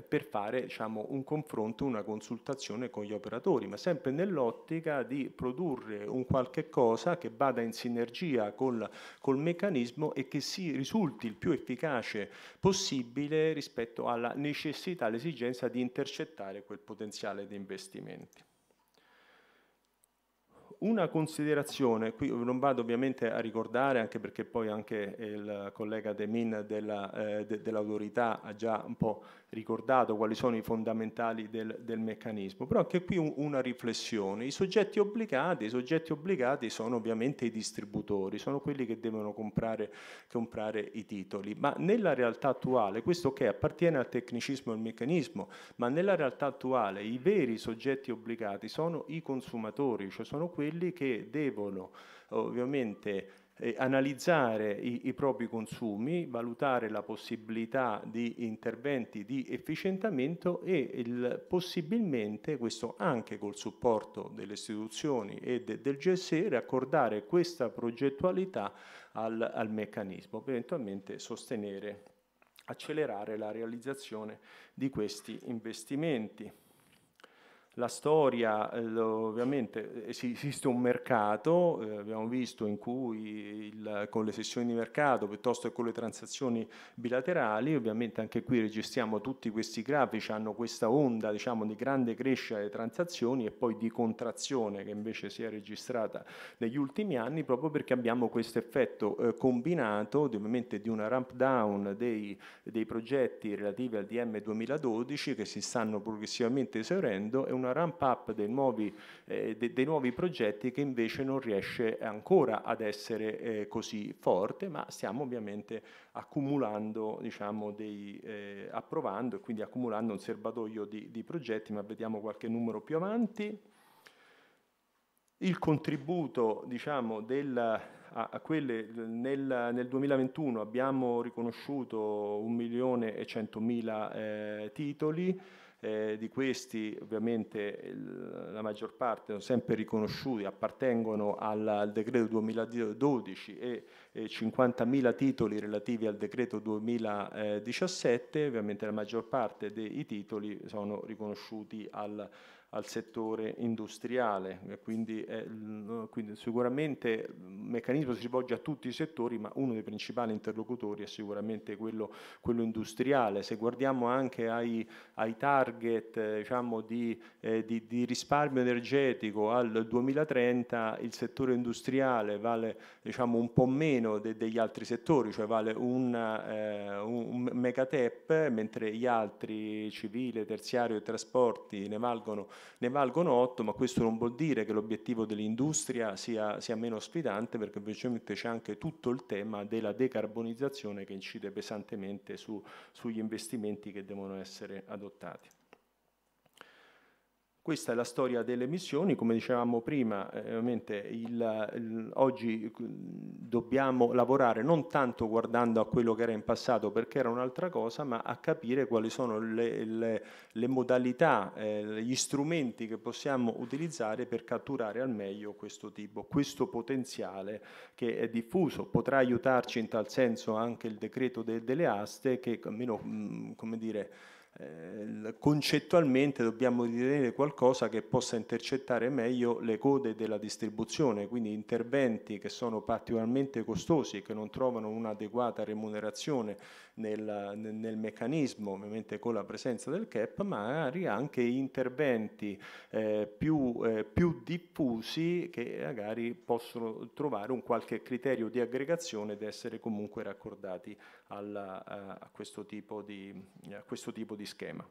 per fare diciamo, un confronto, una consultazione con gli operatori, ma sempre nell'ottica di produrre un qualche cosa che vada in sinergia col, col meccanismo e che si risulti il più efficace possibile rispetto alla necessità, all'esigenza di intercettare quel potenziale di investimenti una considerazione, qui non vado ovviamente a ricordare, anche perché poi anche il collega De Min della, eh, de, dell'autorità ha già un po' ricordato quali sono i fondamentali del, del meccanismo, però anche qui un, una riflessione. I soggetti, obbligati, I soggetti obbligati, sono ovviamente i distributori, sono quelli che devono comprare, comprare i titoli, ma nella realtà attuale, questo che appartiene al tecnicismo e al meccanismo, ma nella realtà attuale i veri soggetti obbligati sono i consumatori, cioè sono quelli quelli che devono ovviamente eh, analizzare i, i, propri consumi, valutare la possibilità di interventi di efficientamento e il, possibilmente, questo anche col supporto delle istituzioni e de, del GSE, raccordare questa progettualità al, al meccanismo, per eventualmente sostenere, accelerare la realizzazione di questi investimenti la storia, eh, ovviamente eh, esiste un mercato, eh, abbiamo visto in cui il, con le sessioni di mercato piuttosto che con le transazioni bilaterali, ovviamente anche qui registriamo tutti questi grafici, hanno questa onda diciamo, di grande crescita delle transazioni e poi di contrazione che invece si è registrata negli ultimi anni proprio perché abbiamo questo effetto eh, combinato di, ovviamente di una ramp down dei, dei progetti relativi al DM 2012 che si stanno progressivamente esaurendo e un una ramp up dei nuovi, eh, de, dei nuovi progetti che invece non riesce ancora ad essere eh, così forte, ma stiamo ovviamente accumulando, diciamo, dei, eh, approvando e quindi accumulando un serbatoio di, di progetti, ma vediamo qualche numero più avanti. Il contributo diciamo, del, quelle, nel, nel, 2021 abbiamo riconosciuto 1.100.000 eh, titoli, eh, di questi ovviamente la maggior parte sono sempre riconosciuti, appartengono al, al decreto 2012 e, e 50.000 titoli relativi al decreto 2017, ovviamente la maggior parte dei titoli sono riconosciuti al al settore industriale, eh, quindi, è, quindi sicuramente il meccanismo si rivolge a tutti i settori, ma uno dei principali interlocutori è sicuramente quello, quello industriale. Se guardiamo anche ai, ai target eh, diciamo, di, eh, di, di, risparmio energetico al 2030, il settore industriale vale diciamo, un po' meno de, degli altri settori, cioè vale una, eh, un megatep, mentre gli altri, civile, terziario e trasporti, ne valgono ne valgono 8, ma questo non vuol dire che l'obiettivo dell'industria sia, sia meno sfidante, perché ovviamente c'è anche tutto il tema della decarbonizzazione che incide pesantemente su, sugli investimenti che devono essere adottati. Questa è la storia delle missioni, come dicevamo prima, eh, ovviamente il, il, oggi eh, dobbiamo lavorare non tanto guardando a quello che era in passato perché era un'altra cosa, ma a capire quali sono le, le, le modalità, eh, gli strumenti che possiamo utilizzare per catturare al meglio questo tipo, questo potenziale che è diffuso. Potrà aiutarci in tal senso anche il decreto de, delle aste che almeno, mh, mm, come dire, eh, concettualmente dobbiamo ritenere qualcosa che possa intercettare meglio le code della distribuzione, quindi interventi che sono particolarmente costosi e che non trovano un'adeguata remunerazione nel, nel, meccanismo, ovviamente con la presenza del CAP, magari anche interventi eh, più, eh, più, diffusi che magari possono trovare un qualche criterio di aggregazione ed essere comunque raccordati alla, eh, a, questo di, a questo tipo di schema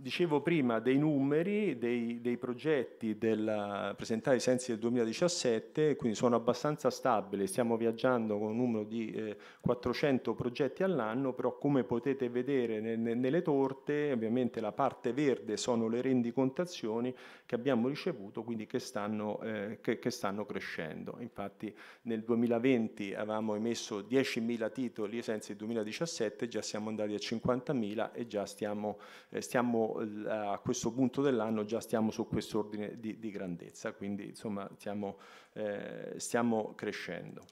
dicevo prima dei numeri, dei, dei progetti della, presentati ai sensi del 2017, quindi sono abbastanza stabili, stiamo viaggiando con un numero di eh, 400 progetti all'anno, però come potete vedere ne, ne, nelle torte, ovviamente la parte verde sono le rendicontazioni che abbiamo ricevuto, quindi che stanno, eh, che, che stanno crescendo. Infatti nel 2020 avevamo emesso 10.000 titoli ai sensi del 2017, già siamo andati a 50.000 e già stiamo, eh, stiamo eh, a questo punto dell'anno già stiamo su quest'ordine di, di, grandezza, quindi insomma stiamo, eh, stiamo crescendo.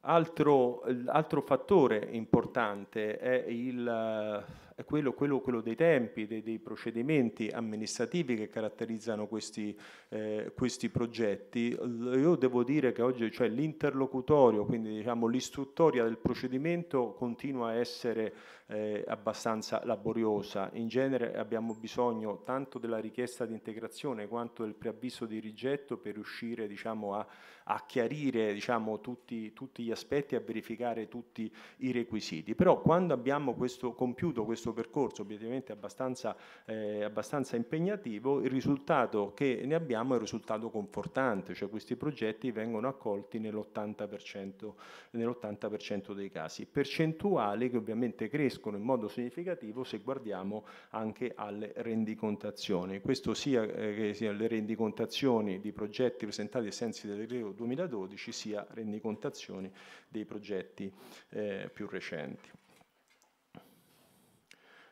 Altro, altro, fattore importante è il quello, quello, quello, dei tempi, dei, dei, procedimenti amministrativi che caratterizzano questi, eh, questi, progetti, io devo dire che oggi cioè, l'interlocutorio, quindi diciamo, l'istruttoria del procedimento continua a essere eh, abbastanza laboriosa. In genere abbiamo bisogno tanto della richiesta di integrazione quanto del preavviso di rigetto per riuscire diciamo, a, a, chiarire diciamo, tutti, tutti, gli aspetti a verificare tutti i requisiti. Però quando abbiamo questo, compiuto questo questo percorso obiettivamente abbastanza, eh, abbastanza impegnativo, il risultato che ne abbiamo è un risultato confortante, cioè questi progetti vengono accolti nell'80%, nell'80% dei casi, percentuali che ovviamente crescono in modo significativo se guardiamo anche alle rendicontazioni. Questo sia eh, che sia le rendicontazioni di progetti presentati ai sensi del 2012, sia rendicontazioni dei progetti eh, più recenti.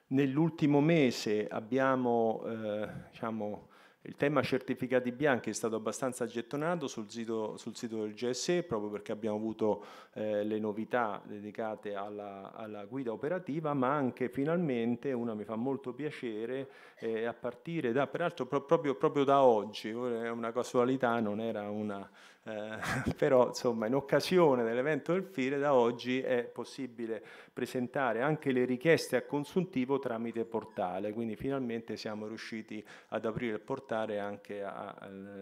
Nell'ultimo mese abbiamo, eh, diciamo, il tema certificati bianchi è stato abbastanza gettonato sul sito, sul sito del GSE proprio perché abbiamo avuto eh, le novità dedicate alla, alla, guida operativa ma anche finalmente una mi fa molto piacere eh, a partire da peraltro proprio, proprio, da oggi, è eh, una casualità, non era una eh, però insomma in occasione dell'evento del FIRE da oggi è possibile presentare anche le richieste a consuntivo tramite portale, quindi finalmente siamo riusciti ad aprire il portale anche a,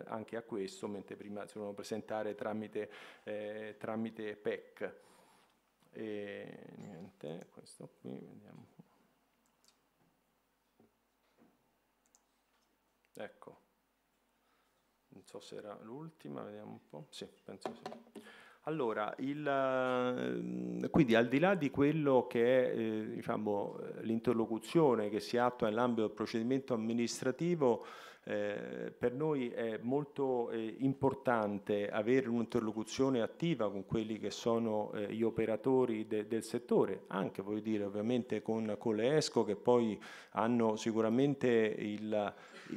anche a questo, mentre prima si dovevano presentare tramite, eh, tramite PEC. E niente, questo qui vediamo. Ecco so se era l'ultima, vediamo un po'. Sì, penso sì. Allora, il, eh, quindi al di là di quello che è eh, diciamo, l'interlocuzione che si attua nell'ambito del procedimento amministrativo, eh, per noi è molto eh, importante avere un'interlocuzione attiva con quelli che sono eh, gli operatori de del settore, anche voglio dire ovviamente con, con le ESCO che poi hanno sicuramente il,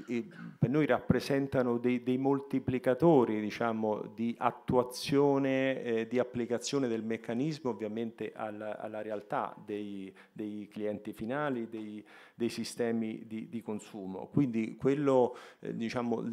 il, per noi rappresentano dei, dei moltiplicatori diciamo, di attuazione, eh, di applicazione del meccanismo ovviamente alla, alla realtà dei, dei, clienti finali, dei, dei sistemi di, di consumo. Quindi quello eh, diciamo,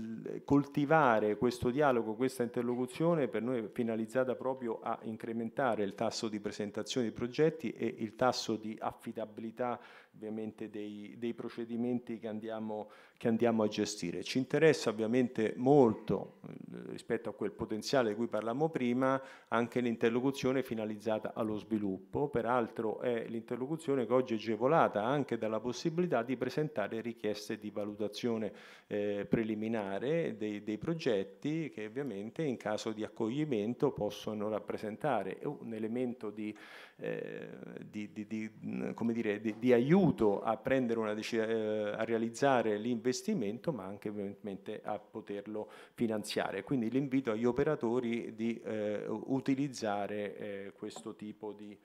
coltivare questo dialogo, questa interlocuzione per noi è finalizzata proprio a incrementare il tasso di presentazione di progetti e il tasso di affidabilità ovviamente dei, dei procedimenti che andiamo, che andiamo, a gestire. Ci interessa ovviamente molto eh, rispetto a quel potenziale di cui parlavamo prima anche l'interlocuzione finalizzata allo sviluppo, peraltro è l'interlocuzione che oggi è agevolata anche dalla possibilità di presentare richieste di valutazione eh, preliminare dei, dei progetti che ovviamente in caso di accoglimento possono rappresentare un elemento di eh, di, di, di, mm, dire, di, aiuto a, eh, a realizzare l'investimento, ma anche ovviamente a poterlo finanziare. Quindi l'invito agli operatori di eh, utilizzare questo tipo di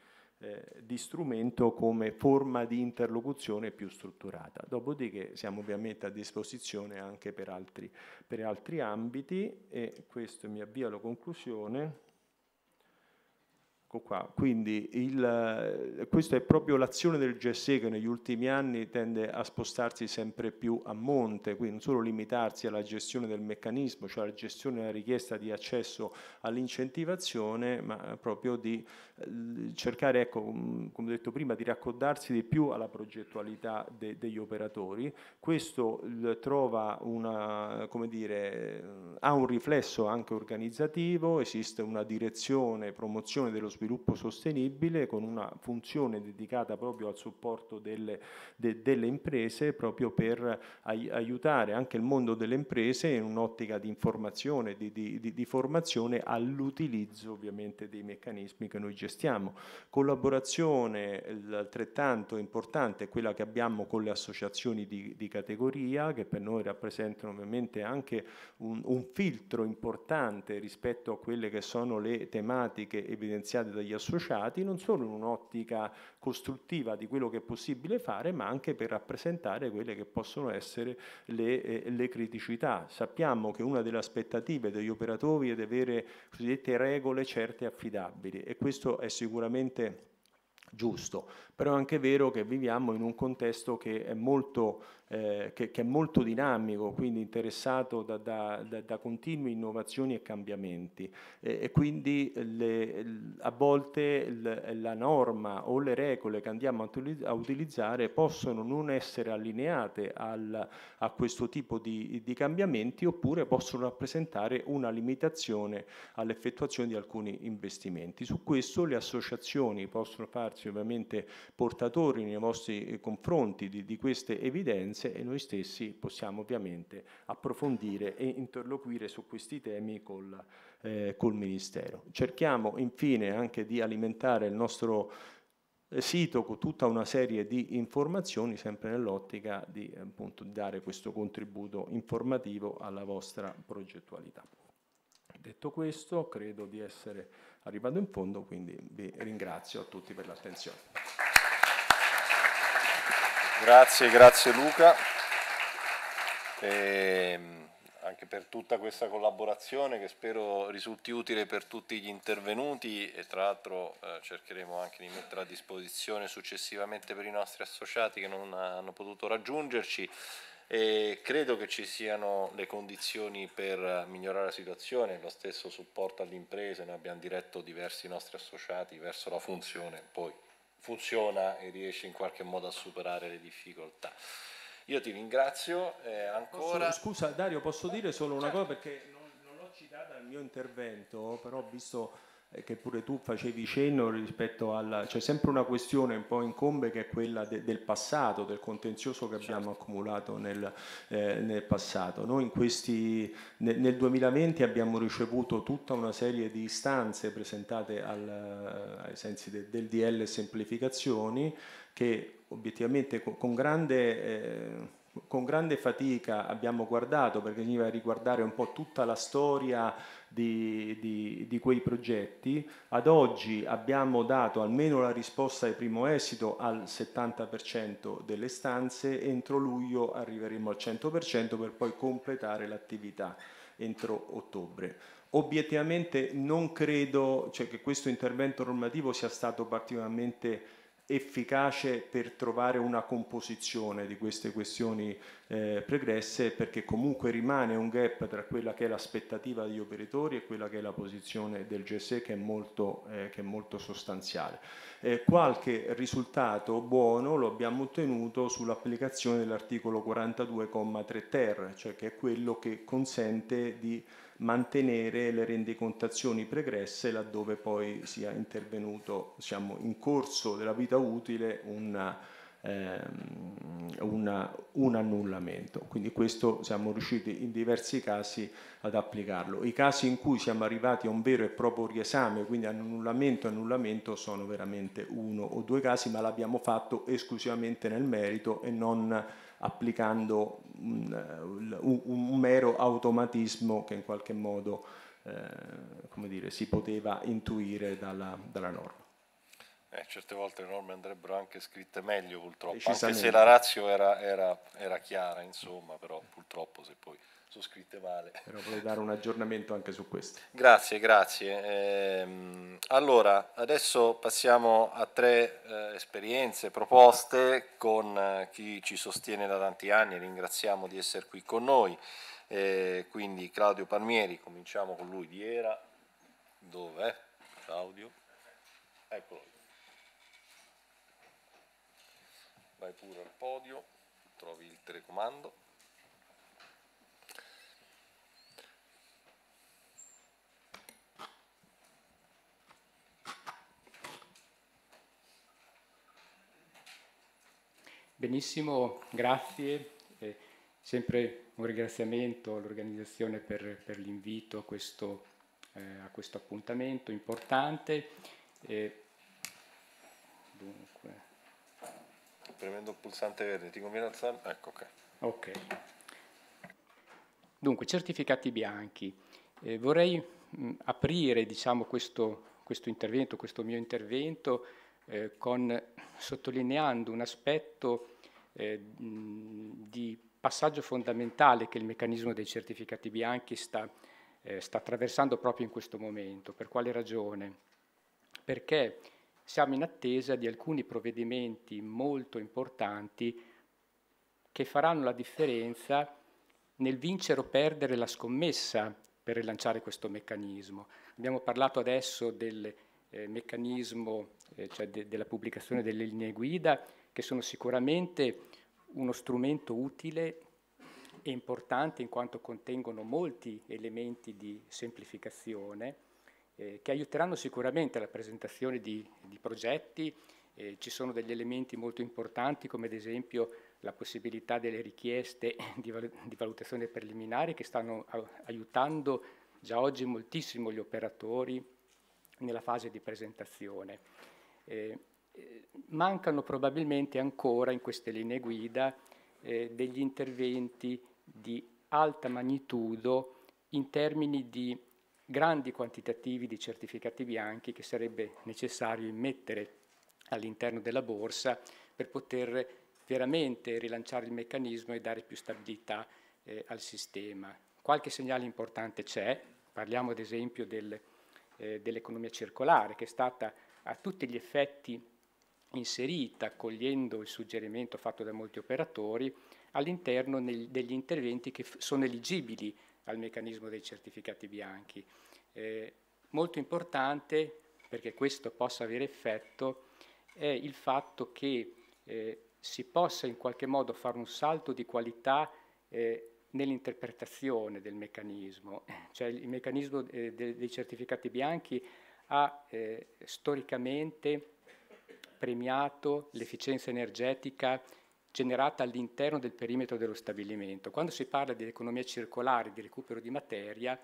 di strumento come forma di interlocuzione più strutturata. Dopodiché siamo ovviamente a disposizione anche per altri, per altri ambiti e questo mi avvio alla conclusione. Ecco qua. Quindi il, eh, questa è proprio l'azione del GSE che negli ultimi anni tende a spostarsi sempre più a monte, quindi non solo limitarsi alla gestione del meccanismo, cioè alla gestione della richiesta di accesso all'incentivazione, ma proprio di cercare, ecco, come detto prima, di raccordarsi di più alla progettualità de, degli operatori. Questo una, dire, ha un riflesso anche organizzativo, esiste una direzione promozione dello sviluppo sostenibile con una funzione dedicata proprio al supporto delle, de, delle imprese proprio per ai, aiutare anche il mondo delle imprese in un'ottica di informazione, di, di, di, di formazione all'utilizzo ovviamente dei meccanismi che noi gestiamo gestiamo. Collaborazione altrettanto importante è quella che abbiamo con le associazioni di, di categoria che per noi rappresentano ovviamente anche un, un filtro importante rispetto a quelle che sono le tematiche evidenziate dagli associati, non solo in un'ottica costruttiva di quello che è possibile fare, ma anche per rappresentare quelle che possono essere le, eh, le criticità. Sappiamo che una delle aspettative degli operatori è di avere cosiddette regole certe e affidabili e questo è sicuramente giusto, però è anche vero che viviamo in un contesto che è molto eh, che, che, è molto dinamico, quindi interessato da, da, da, da continue innovazioni e cambiamenti eh, e quindi le, a volte la norma o le regole che andiamo a utilizzare possono non essere allineate al, a questo tipo di, di, cambiamenti oppure possono rappresentare una limitazione all'effettuazione di alcuni investimenti. Su questo le associazioni possono farsi ovviamente portatori nei vostri eh, confronti di, di queste evidenze esperienze e noi stessi possiamo ovviamente approfondire e interloquire su questi temi col, eh, col Ministero. Cerchiamo infine anche di alimentare il nostro eh, sito con tutta una serie di informazioni, sempre nell'ottica di appunto, dare questo contributo informativo alla vostra progettualità. Detto questo, credo di essere arrivato in fondo, quindi vi ringrazio a tutti per l'attenzione. Grazie, grazie Luca. E ehm, anche per tutta questa collaborazione che spero risulti utile per tutti gli intervenuti e tra l'altro eh, cercheremo anche di mettere a disposizione successivamente per i nostri associati che non hanno potuto raggiungerci e credo che ci siano le condizioni per migliorare la situazione, lo stesso supporto alle imprese, noi abbiamo diretto diversi nostri associati verso la funzione, poi funziona e riesce in qualche modo a superare le difficoltà. Io ti ringrazio eh, ancora. Posso, scusa Dario, posso dire solo una certo. cosa perché non, non l'ho citata nel mio intervento, però ho visto eh, che pure tu facevi cenno rispetto alla... c'è sempre una questione un po' incombe che è quella de, del passato, del contenzioso che certo. abbiamo accumulato nel, eh, nel passato. Noi questi, nel, nel, 2020 abbiamo ricevuto tutta una serie di istanze presentate al, eh, ai sensi de, del DL semplificazioni che obiettivamente con, con grande... Eh, con grande fatica abbiamo guardato, perché veniva a riguardare un po' tutta la storia di, di, di quei progetti. Ad oggi abbiamo dato almeno la risposta di primo esito al 70% delle stanze, entro luglio arriveremo al 100% per poi completare l'attività entro ottobre. Obiettivamente non credo cioè, che questo intervento normativo sia stato particolarmente efficace per trovare una composizione di queste questioni eh, pregresse perché comunque rimane un gap tra quella che è l'aspettativa degli operatori e quella che è la posizione del GSE che è molto, eh, che è molto sostanziale. Eh, qualche risultato buono lo abbiamo ottenuto sull'applicazione dell'articolo 42,3 ter, cioè che è quello che consente di mantenere le rendicontazioni pregresse laddove poi sia intervenuto, siamo in corso della vita utile, una, ehm, una, un annullamento. Quindi questo siamo riusciti in diversi casi ad applicarlo. I casi in cui siamo arrivati a un vero e proprio riesame, quindi annullamento e annullamento, sono veramente uno o due casi, ma l'abbiamo fatto esclusivamente nel merito e non applicando eh, un, un, un mero automatismo che in qualche modo eh, dire, si poteva intuire dalla, dalla norma. Eh, certe volte le norme andrebbero anche scritte meglio purtroppo, anche se la razio era, era, era chiara, insomma, però purtroppo se poi sono scritte male. Però vorrei dare un aggiornamento anche su questo. Grazie, grazie. Eh, allora, adesso passiamo a tre eh, esperienze proposte con eh, chi ci sostiene da tanti anni, e ringraziamo di essere qui con noi. Eh, quindi Claudio Palmieri, cominciamo con lui di Era. Dov'è Claudio? Eccolo. Vai pure al podio, trovi il telecomando. Benissimo, grazie. Eh, sempre un ringraziamento all'organizzazione per, per l'invito a, eh, a questo, appuntamento importante. Eh, dunque. Premendo il pulsante verde, ti conviene alzare? Ecco, ok. Ok. Dunque, certificati bianchi. Eh, vorrei mh, mm, aprire diciamo, questo, questo intervento, questo mio intervento, eh, con, sottolineando un aspetto eh, di passaggio fondamentale che il meccanismo dei certificati bianchi sta, eh, sta attraversando proprio in questo momento. Per quale ragione? Perché siamo in attesa di alcuni provvedimenti molto importanti che faranno la differenza nel vincere o perdere la scommessa per rilanciare questo meccanismo. Abbiamo parlato adesso del eh, meccanismo eh, cioè de della pubblicazione delle linee guida, che sono sicuramente uno strumento utile e importante in quanto contengono molti elementi di semplificazione eh, che aiuteranno sicuramente alla presentazione di, di progetti. Eh, ci sono degli elementi molto importanti come ad esempio la possibilità delle richieste di, val di valutazione preliminare che stanno aiutando già oggi moltissimo gli operatori nella fase di presentazione. Eh, mancano probabilmente ancora in queste linee guida eh, degli interventi di alta magnitudo in termini di grandi quantitativi di certificati bianchi che sarebbe necessario immettere all'interno della borsa per poter veramente rilanciare il meccanismo e dare più stabilità eh, al sistema. Qualche segnale importante c'è, parliamo ad esempio del, eh, dell'economia circolare che è stata a tutti gli effetti inserita, accogliendo il suggerimento fatto da molti operatori, all'interno degli interventi che sono eligibili al meccanismo dei certificati bianchi. Eh, molto importante, perché questo possa avere effetto, è il fatto che eh, si possa in qualche modo fare un salto di qualità eh, nell'interpretazione del meccanismo, cioè il meccanismo eh, de dei certificati bianchi ha eh, storicamente premiato l'efficienza energetica generata all'interno del perimetro dello stabilimento. Quando si parla di economia circolare, di recupero di materia,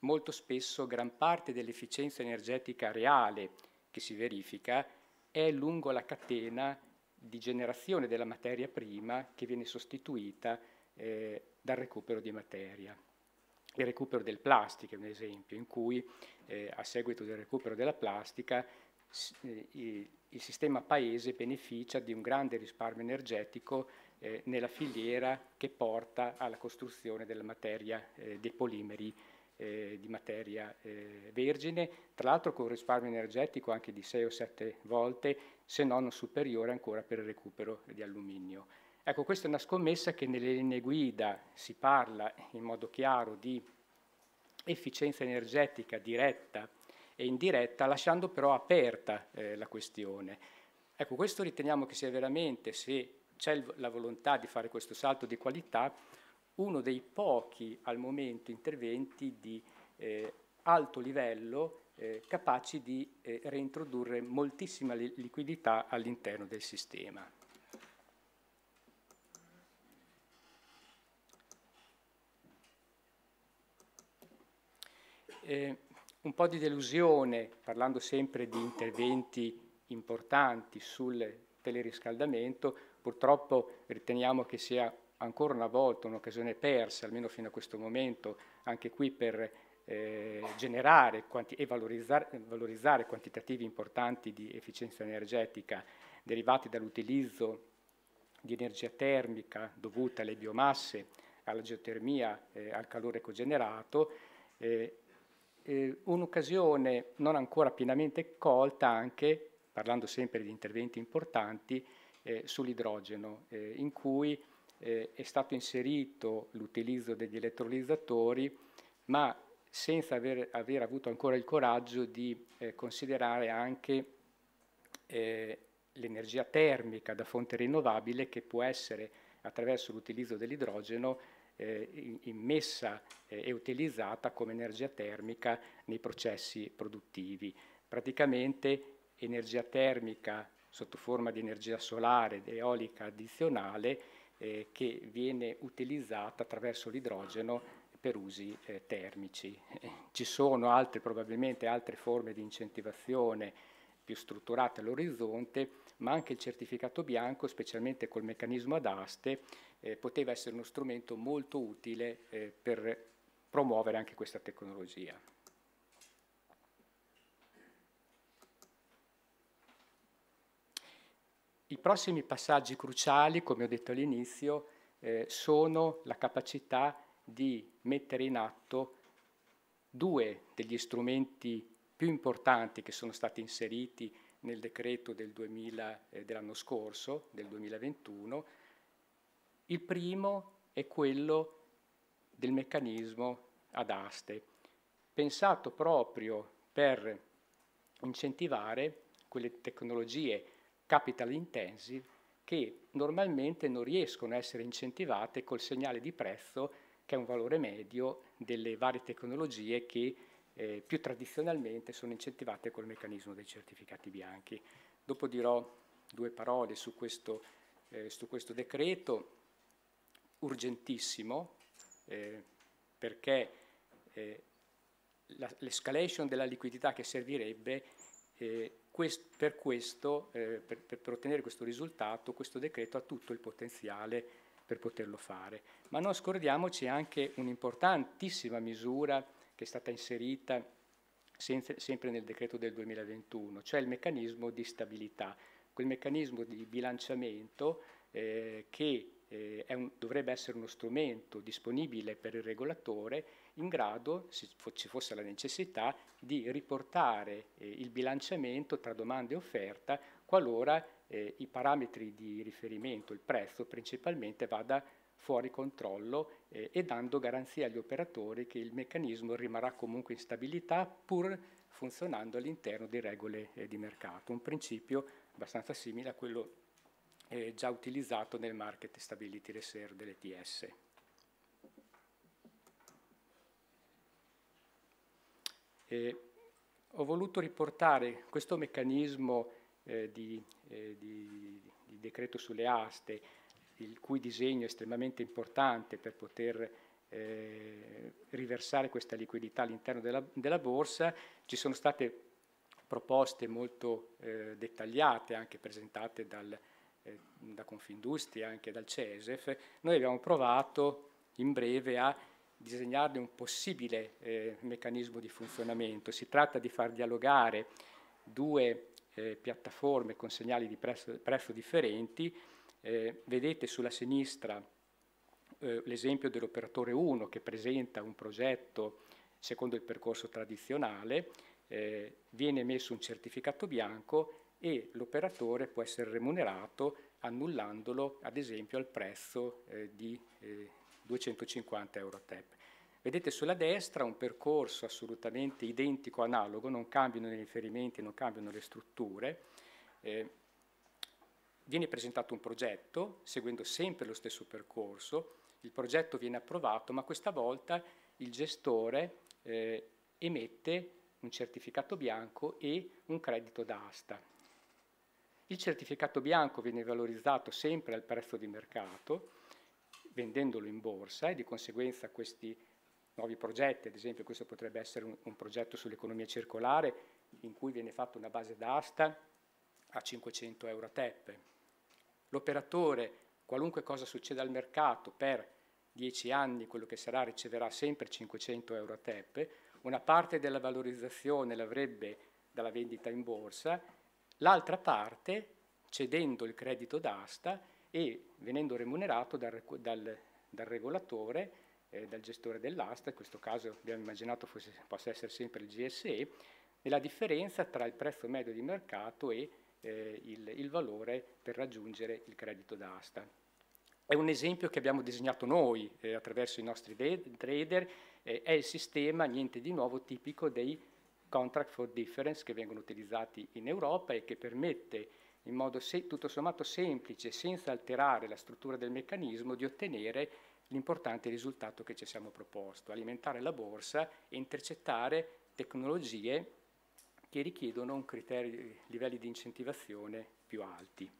molto spesso gran parte dell'efficienza energetica reale che si verifica è lungo la catena di generazione della materia prima che viene sostituita eh, dal recupero di materia il recupero del plastica, un esempio, in cui eh, a seguito del recupero della plastica eh, il, sistema paese beneficia di un grande risparmio energetico eh, nella filiera che porta alla costruzione della materia, eh, dei polimeri eh, di materia eh, vergine, tra l'altro con risparmio energetico anche di 6 o 7 volte, se non superiore ancora per il recupero di alluminio. Ecco, questa è una scommessa che nelle linee guida si parla in modo chiaro di efficienza energetica diretta e indiretta, lasciando però aperta eh, la questione. Ecco, questo riteniamo che sia veramente, se c'è la volontà di fare questo salto di qualità, uno dei pochi al momento interventi di eh, alto livello eh, capaci di eh, reintrodurre moltissima liquidità all'interno del sistema. eh, un po' di delusione, parlando sempre di interventi importanti sul teleriscaldamento, purtroppo riteniamo che sia ancora una volta un'occasione persa, almeno fino a questo momento, anche qui per eh, generare e valorizzare, valorizzare, quantitativi importanti di efficienza energetica derivati dall'utilizzo di energia termica dovuta alle biomasse, alla geotermia, eh, al calore cogenerato, eh, eh, un'occasione non ancora pienamente colta anche, parlando sempre di interventi importanti, eh, sull'idrogeno, eh, in cui eh, è stato inserito l'utilizzo degli elettrolizzatori, ma senza aver, aver, avuto ancora il coraggio di eh, considerare anche eh, l'energia termica da fonte rinnovabile che può essere, attraverso l'utilizzo dell'idrogeno, eh, immessa eh, e utilizzata come energia termica nei processi produttivi. Praticamente energia termica sotto forma di energia solare, eolica addizionale, eh, che viene utilizzata attraverso l'idrogeno per usi eh, termici. Ci sono altre, probabilmente altre forme di incentivazione più strutturate all'orizzonte, ma anche il certificato bianco, specialmente col meccanismo ad aste, eh, poteva essere uno strumento molto utile eh, per promuovere anche questa tecnologia. I prossimi passaggi cruciali, come ho detto all'inizio, eh, sono la capacità di mettere in atto due degli strumenti più importanti che sono stati inseriti nel decreto del 2000, eh, dell'anno scorso, del 2021. Il primo è quello del meccanismo ad aste, pensato proprio per incentivare quelle tecnologie capital intensive che normalmente non riescono a essere incentivate col segnale di prezzo che è un valore medio delle varie tecnologie che eh, più tradizionalmente sono incentivate col meccanismo dei certificati bianchi. Dopo dirò due parole su questo, eh, su questo decreto urgentissimo eh, perché eh, l'escalation della liquidità che servirebbe eh, quest per, questo, eh, per, per ottenere questo risultato, questo decreto ha tutto il potenziale per poterlo fare. Ma non scordiamoci anche un'importantissima misura che è stata inserita sempre nel decreto del 2021, cioè il meccanismo di stabilità, quel meccanismo di bilanciamento eh, che eh, un, dovrebbe essere uno strumento disponibile per il regolatore in grado, se ci fosse la necessità, di riportare eh, il bilanciamento tra domanda e offerta qualora eh, i parametri di riferimento, il prezzo principalmente, vada fuori controllo eh, e dando garanzia agli operatori che il meccanismo rimarrà comunque in stabilità pur funzionando all'interno di regole eh, di mercato, un principio abbastanza simile a quello eh, già utilizzato nel Market Stability Reserve dell'ETS. ho voluto riportare questo meccanismo eh, di, eh, di, di decreto sulle aste il cui disegno è estremamente importante per poter eh, riversare questa liquidità all'interno della, della, borsa, ci sono state proposte molto eh, dettagliate, anche presentate dal, eh, da Confindustria, anche dal CESEF. Noi abbiamo provato in breve a disegnarne un possibile eh, meccanismo di funzionamento. Si tratta di far dialogare due eh, piattaforme con segnali di prezzo, prezzo differenti, eh, vedete sulla sinistra eh, l'esempio dell'operatore 1 che presenta un progetto secondo il percorso tradizionale, eh, viene emesso un certificato bianco e l'operatore può essere remunerato annullandolo ad esempio al prezzo eh, di 250 eh, euro TEP. Vedete sulla destra un percorso assolutamente identico, analogo, non cambiano i riferimenti, non cambiano le strutture, eh, viene presentato un progetto, seguendo sempre lo stesso percorso, il progetto viene approvato, ma questa volta il gestore eh, emette un certificato bianco e un credito d'asta. Il certificato bianco viene valorizzato sempre al prezzo di mercato, vendendolo in borsa e di conseguenza questi nuovi progetti, ad esempio questo potrebbe essere un, un progetto sull'economia circolare in cui viene fatta una base d'asta a 500 euro a teppe, l'operatore, qualunque cosa succeda al mercato, per 10 anni quello che sarà riceverà sempre 500 euro a teppe, una parte della valorizzazione l'avrebbe dalla vendita in borsa, l'altra parte cedendo il credito d'asta e venendo remunerato dal, dal, dal regolatore, eh, dal gestore dell'asta, in questo caso abbiamo immaginato fosse, possa essere sempre il GSE, nella differenza tra il prezzo medio di mercato e eh, il, il valore per raggiungere il credito d'asta. È un esempio che abbiamo disegnato noi eh, attraverso i nostri trader, eh, è il sistema, niente di nuovo, tipico dei contract for difference che vengono utilizzati in Europa e che permette in modo tutto sommato semplice, senza alterare la struttura del meccanismo, di ottenere l'importante risultato che ci siamo proposto, alimentare la borsa e intercettare tecnologie che richiedono criterio, livelli di incentivazione più alti.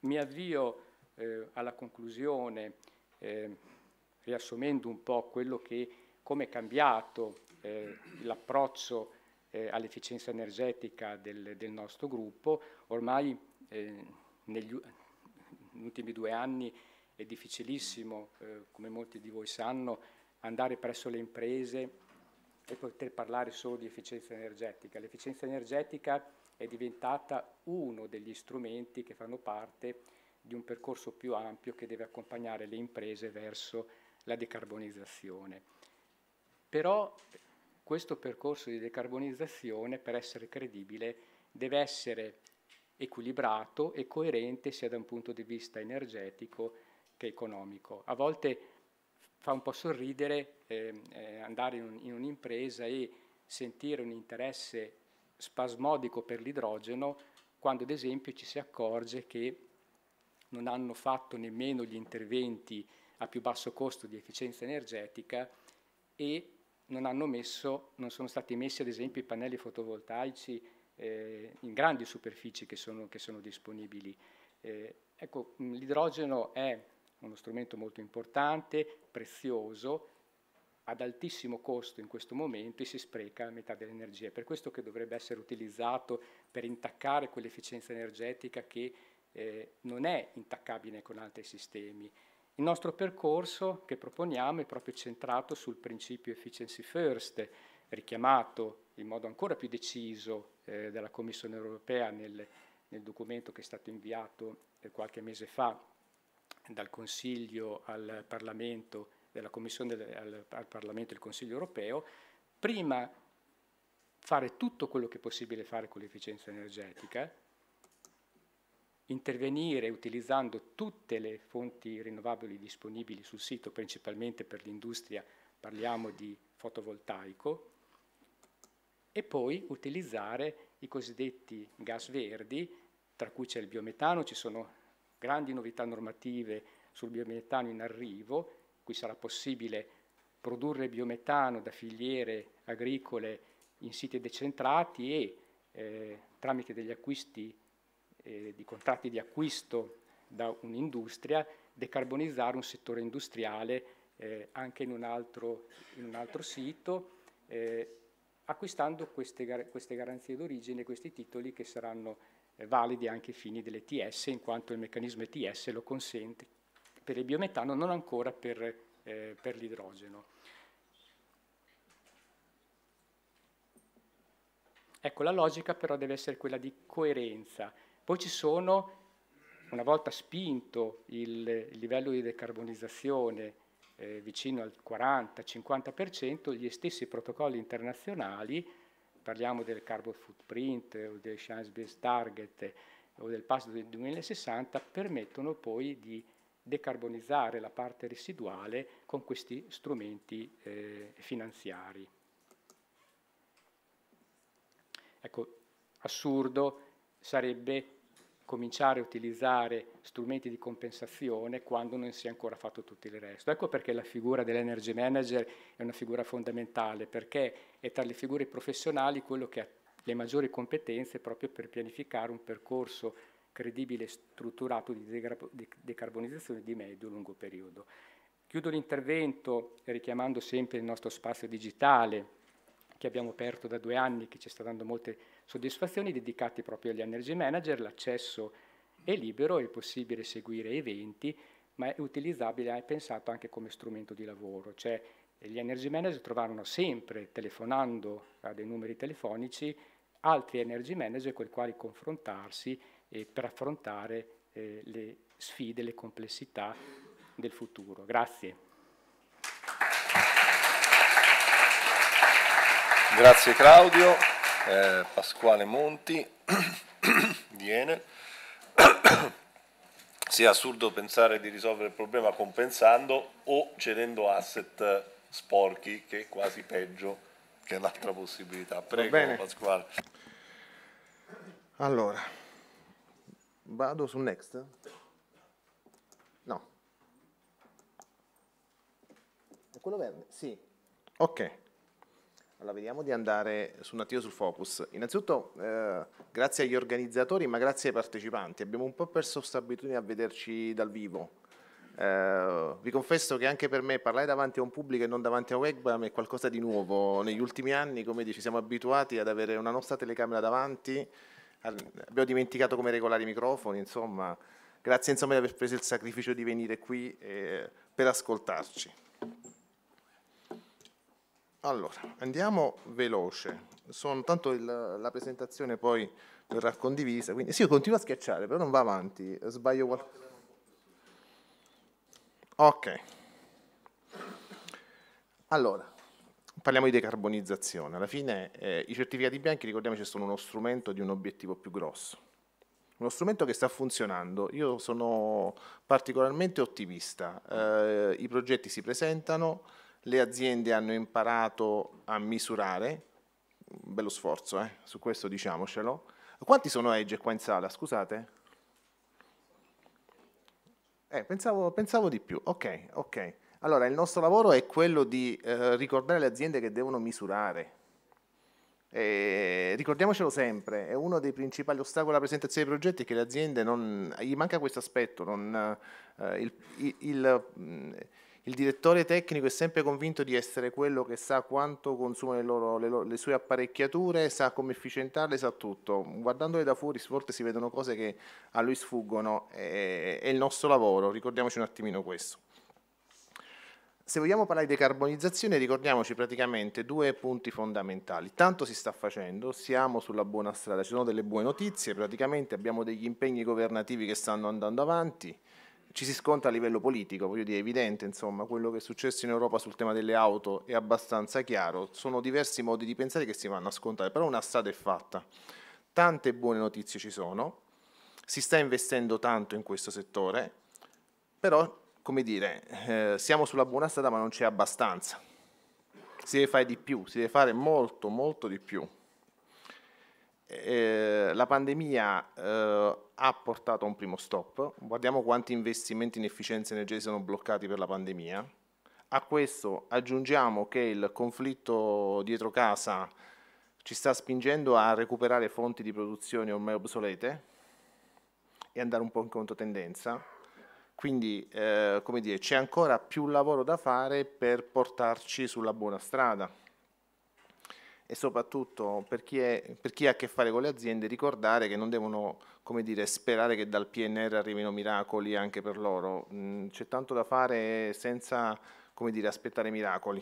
Mi avvio eh, alla conclusione eh, riassumendo un po' quello che, come è cambiato eh, l'approccio eh, all'efficienza energetica del, del, nostro gruppo. Ormai eh, negli, ultimi due anni è difficilissimo, eh, come molti di voi sanno, andare presso le imprese e poter parlare solo di efficienza energetica. L'efficienza energetica è diventata uno degli strumenti che fanno parte di un percorso più ampio che deve accompagnare le imprese verso la decarbonizzazione. Però questo percorso di decarbonizzazione, per essere credibile, deve essere equilibrato e coerente sia da un punto di vista energetico che economico. A volte fa un po' sorridere eh, eh, andare in, un'impresa e sentire un interesse spasmodico per l'idrogeno quando ad esempio ci si accorge che non hanno fatto nemmeno gli interventi a più basso costo di efficienza energetica e non, hanno messo, non sono stati messi ad esempio i pannelli fotovoltaici eh, in grandi superfici che sono, che sono disponibili. Eh, ecco, l'idrogeno è uno strumento molto importante, prezioso, ad altissimo costo in questo momento e si spreca la metà dell'energia. È per questo che dovrebbe essere utilizzato per intaccare quell'efficienza energetica che eh, non è intaccabile con altri sistemi. Il nostro percorso che proponiamo è proprio centrato sul principio efficiency first, richiamato in modo ancora più deciso eh, dalla Commissione europea nel, nel documento che è stato inviato eh, qualche mese fa dal Consiglio al Parlamento, della Commissione al, al Parlamento e al Consiglio europeo, prima fare tutto quello che è possibile fare con l'efficienza energetica, intervenire utilizzando tutte le fonti rinnovabili disponibili sul sito, principalmente per l'industria parliamo di fotovoltaico, e poi utilizzare i cosiddetti gas verdi, tra cui c'è il biometano, ci sono grandi novità normative sul biometano in arrivo, qui sarà possibile produrre biometano da filiere agricole in siti decentrati e eh, tramite degli acquisti eh, di contratti di acquisto da un'industria decarbonizzare un settore industriale eh, anche in un altro, in un altro sito eh, acquistando queste, queste garanzie d'origine, questi titoli che saranno eh, validi anche ai fini dell'ETS, in quanto il meccanismo ETS lo consente per il biometano, non ancora per, eh, per l'idrogeno. Ecco, la logica però deve essere quella di coerenza. Poi ci sono, una volta spinto il, livello di decarbonizzazione eh, vicino al 40-50%, gli stessi protocolli internazionali parliamo del carbon footprint o del science based target o del passo del 2060, permettono poi di decarbonizzare la parte residuale con questi strumenti eh, finanziari. Ecco, assurdo sarebbe cominciare a utilizzare strumenti di compensazione quando non si è ancora fatto tutto il resto. Ecco perché la figura dell'energy manager è una figura fondamentale, perché è tra le figure professionali quello che ha le maggiori competenze proprio per pianificare un percorso credibile e strutturato di decarbonizzazione di medio e lungo periodo. Chiudo l'intervento richiamando sempre il nostro spazio digitale che abbiamo aperto da due anni, che ci sta dando molte soddisfazioni dedicati proprio agli energy manager, l'accesso è libero, è possibile seguire eventi, ma è utilizzabile, è pensato anche come strumento di lavoro, cioè gli energy manager trovarono sempre, telefonando a dei numeri telefonici, altri energy manager con i quali confrontarsi eh, per affrontare eh, le sfide, le complessità del futuro. Grazie. Grazie Claudio eh, Pasquale Monti di Enel. sia assurdo pensare di risolvere il problema compensando o cedendo asset sporchi, che è quasi peggio, che l'altra possibilità. Prego Pasquale. Allora, vado su next? No. quello verde? Sì. Ok. Allora, vediamo di andare su un attimo sul focus. Innanzitutto, eh, grazie agli organizzatori, ma grazie ai partecipanti. Abbiamo un po' perso questa abitudine a vederci dal vivo. Eh, vi confesso che anche per me parlare davanti a un pubblico e non davanti a un webcam è qualcosa di nuovo. Negli ultimi anni, come dici, siamo abituati ad avere una nostra telecamera davanti, abbiamo dimenticato come regolare i microfoni, insomma. Grazie insomma, di aver preso il sacrificio di venire qui eh, per ascoltarci. Allora, andiamo veloce. Sono, tanto il, la presentazione poi verrà condivisa, quindi sì, io continuo a schiacciare, però non va avanti, sbaglio qualcosa. Ok. Allora, parliamo di decarbonizzazione. Alla fine eh, i certificati bianchi, ricordiamoci, sono uno strumento di un obiettivo più grosso. Uno strumento che sta funzionando. Io sono particolarmente ottimista. Eh, I progetti si presentano, le aziende hanno imparato a misurare, un bello sforzo, eh? su questo diciamocelo. Quanti sono edge qua in sala, scusate? Eh, pensavo, pensavo, di più, ok, ok. Allora, il nostro lavoro è quello di eh, ricordare le aziende che devono misurare. E ricordiamocelo sempre, è uno dei principali ostacoli alla presentazione dei progetti che le aziende non... gli manca questo aspetto, non, eh, il, il, il mm, il direttore tecnico è sempre convinto di essere quello che sa quanto consumano le, loro, le, loro, le sue apparecchiature, sa come efficientarle, sa tutto. Guardandole da fuori volte si vedono cose che a lui sfuggono, è, è il nostro lavoro, ricordiamoci un attimino questo. Se vogliamo parlare di decarbonizzazione ricordiamoci praticamente due punti fondamentali. Tanto si sta facendo, siamo sulla buona strada, ci sono delle buone notizie, praticamente abbiamo degli impegni governativi che stanno andando avanti, ci si sconta a livello politico, voglio dire, è evidente, insomma, quello che è successo in Europa sul tema delle auto è abbastanza chiaro, sono diversi modi di pensare che si vanno a scontare, però una strada è fatta. Tante buone notizie ci sono, si sta investendo tanto in questo settore, però, come dire, eh, siamo sulla buona strada ma non c'è abbastanza. Si deve fare di più, si deve fare molto, molto di più. Eh, la pandemia eh, ha portato a un primo stop, guardiamo quanti investimenti in efficienza energetica sono bloccati per la pandemia, a questo aggiungiamo che il conflitto dietro casa ci sta spingendo a recuperare fonti di produzione ormai obsolete e andare un po' in controtendenza. Quindi, eh, come dire, c'è ancora più lavoro da fare per portarci sulla buona strada e soprattutto per chi, è, per chi, ha a che fare con le aziende ricordare che non devono dire, sperare che dal PNR arrivino miracoli anche per loro, mm, c'è tanto da fare senza dire, aspettare miracoli.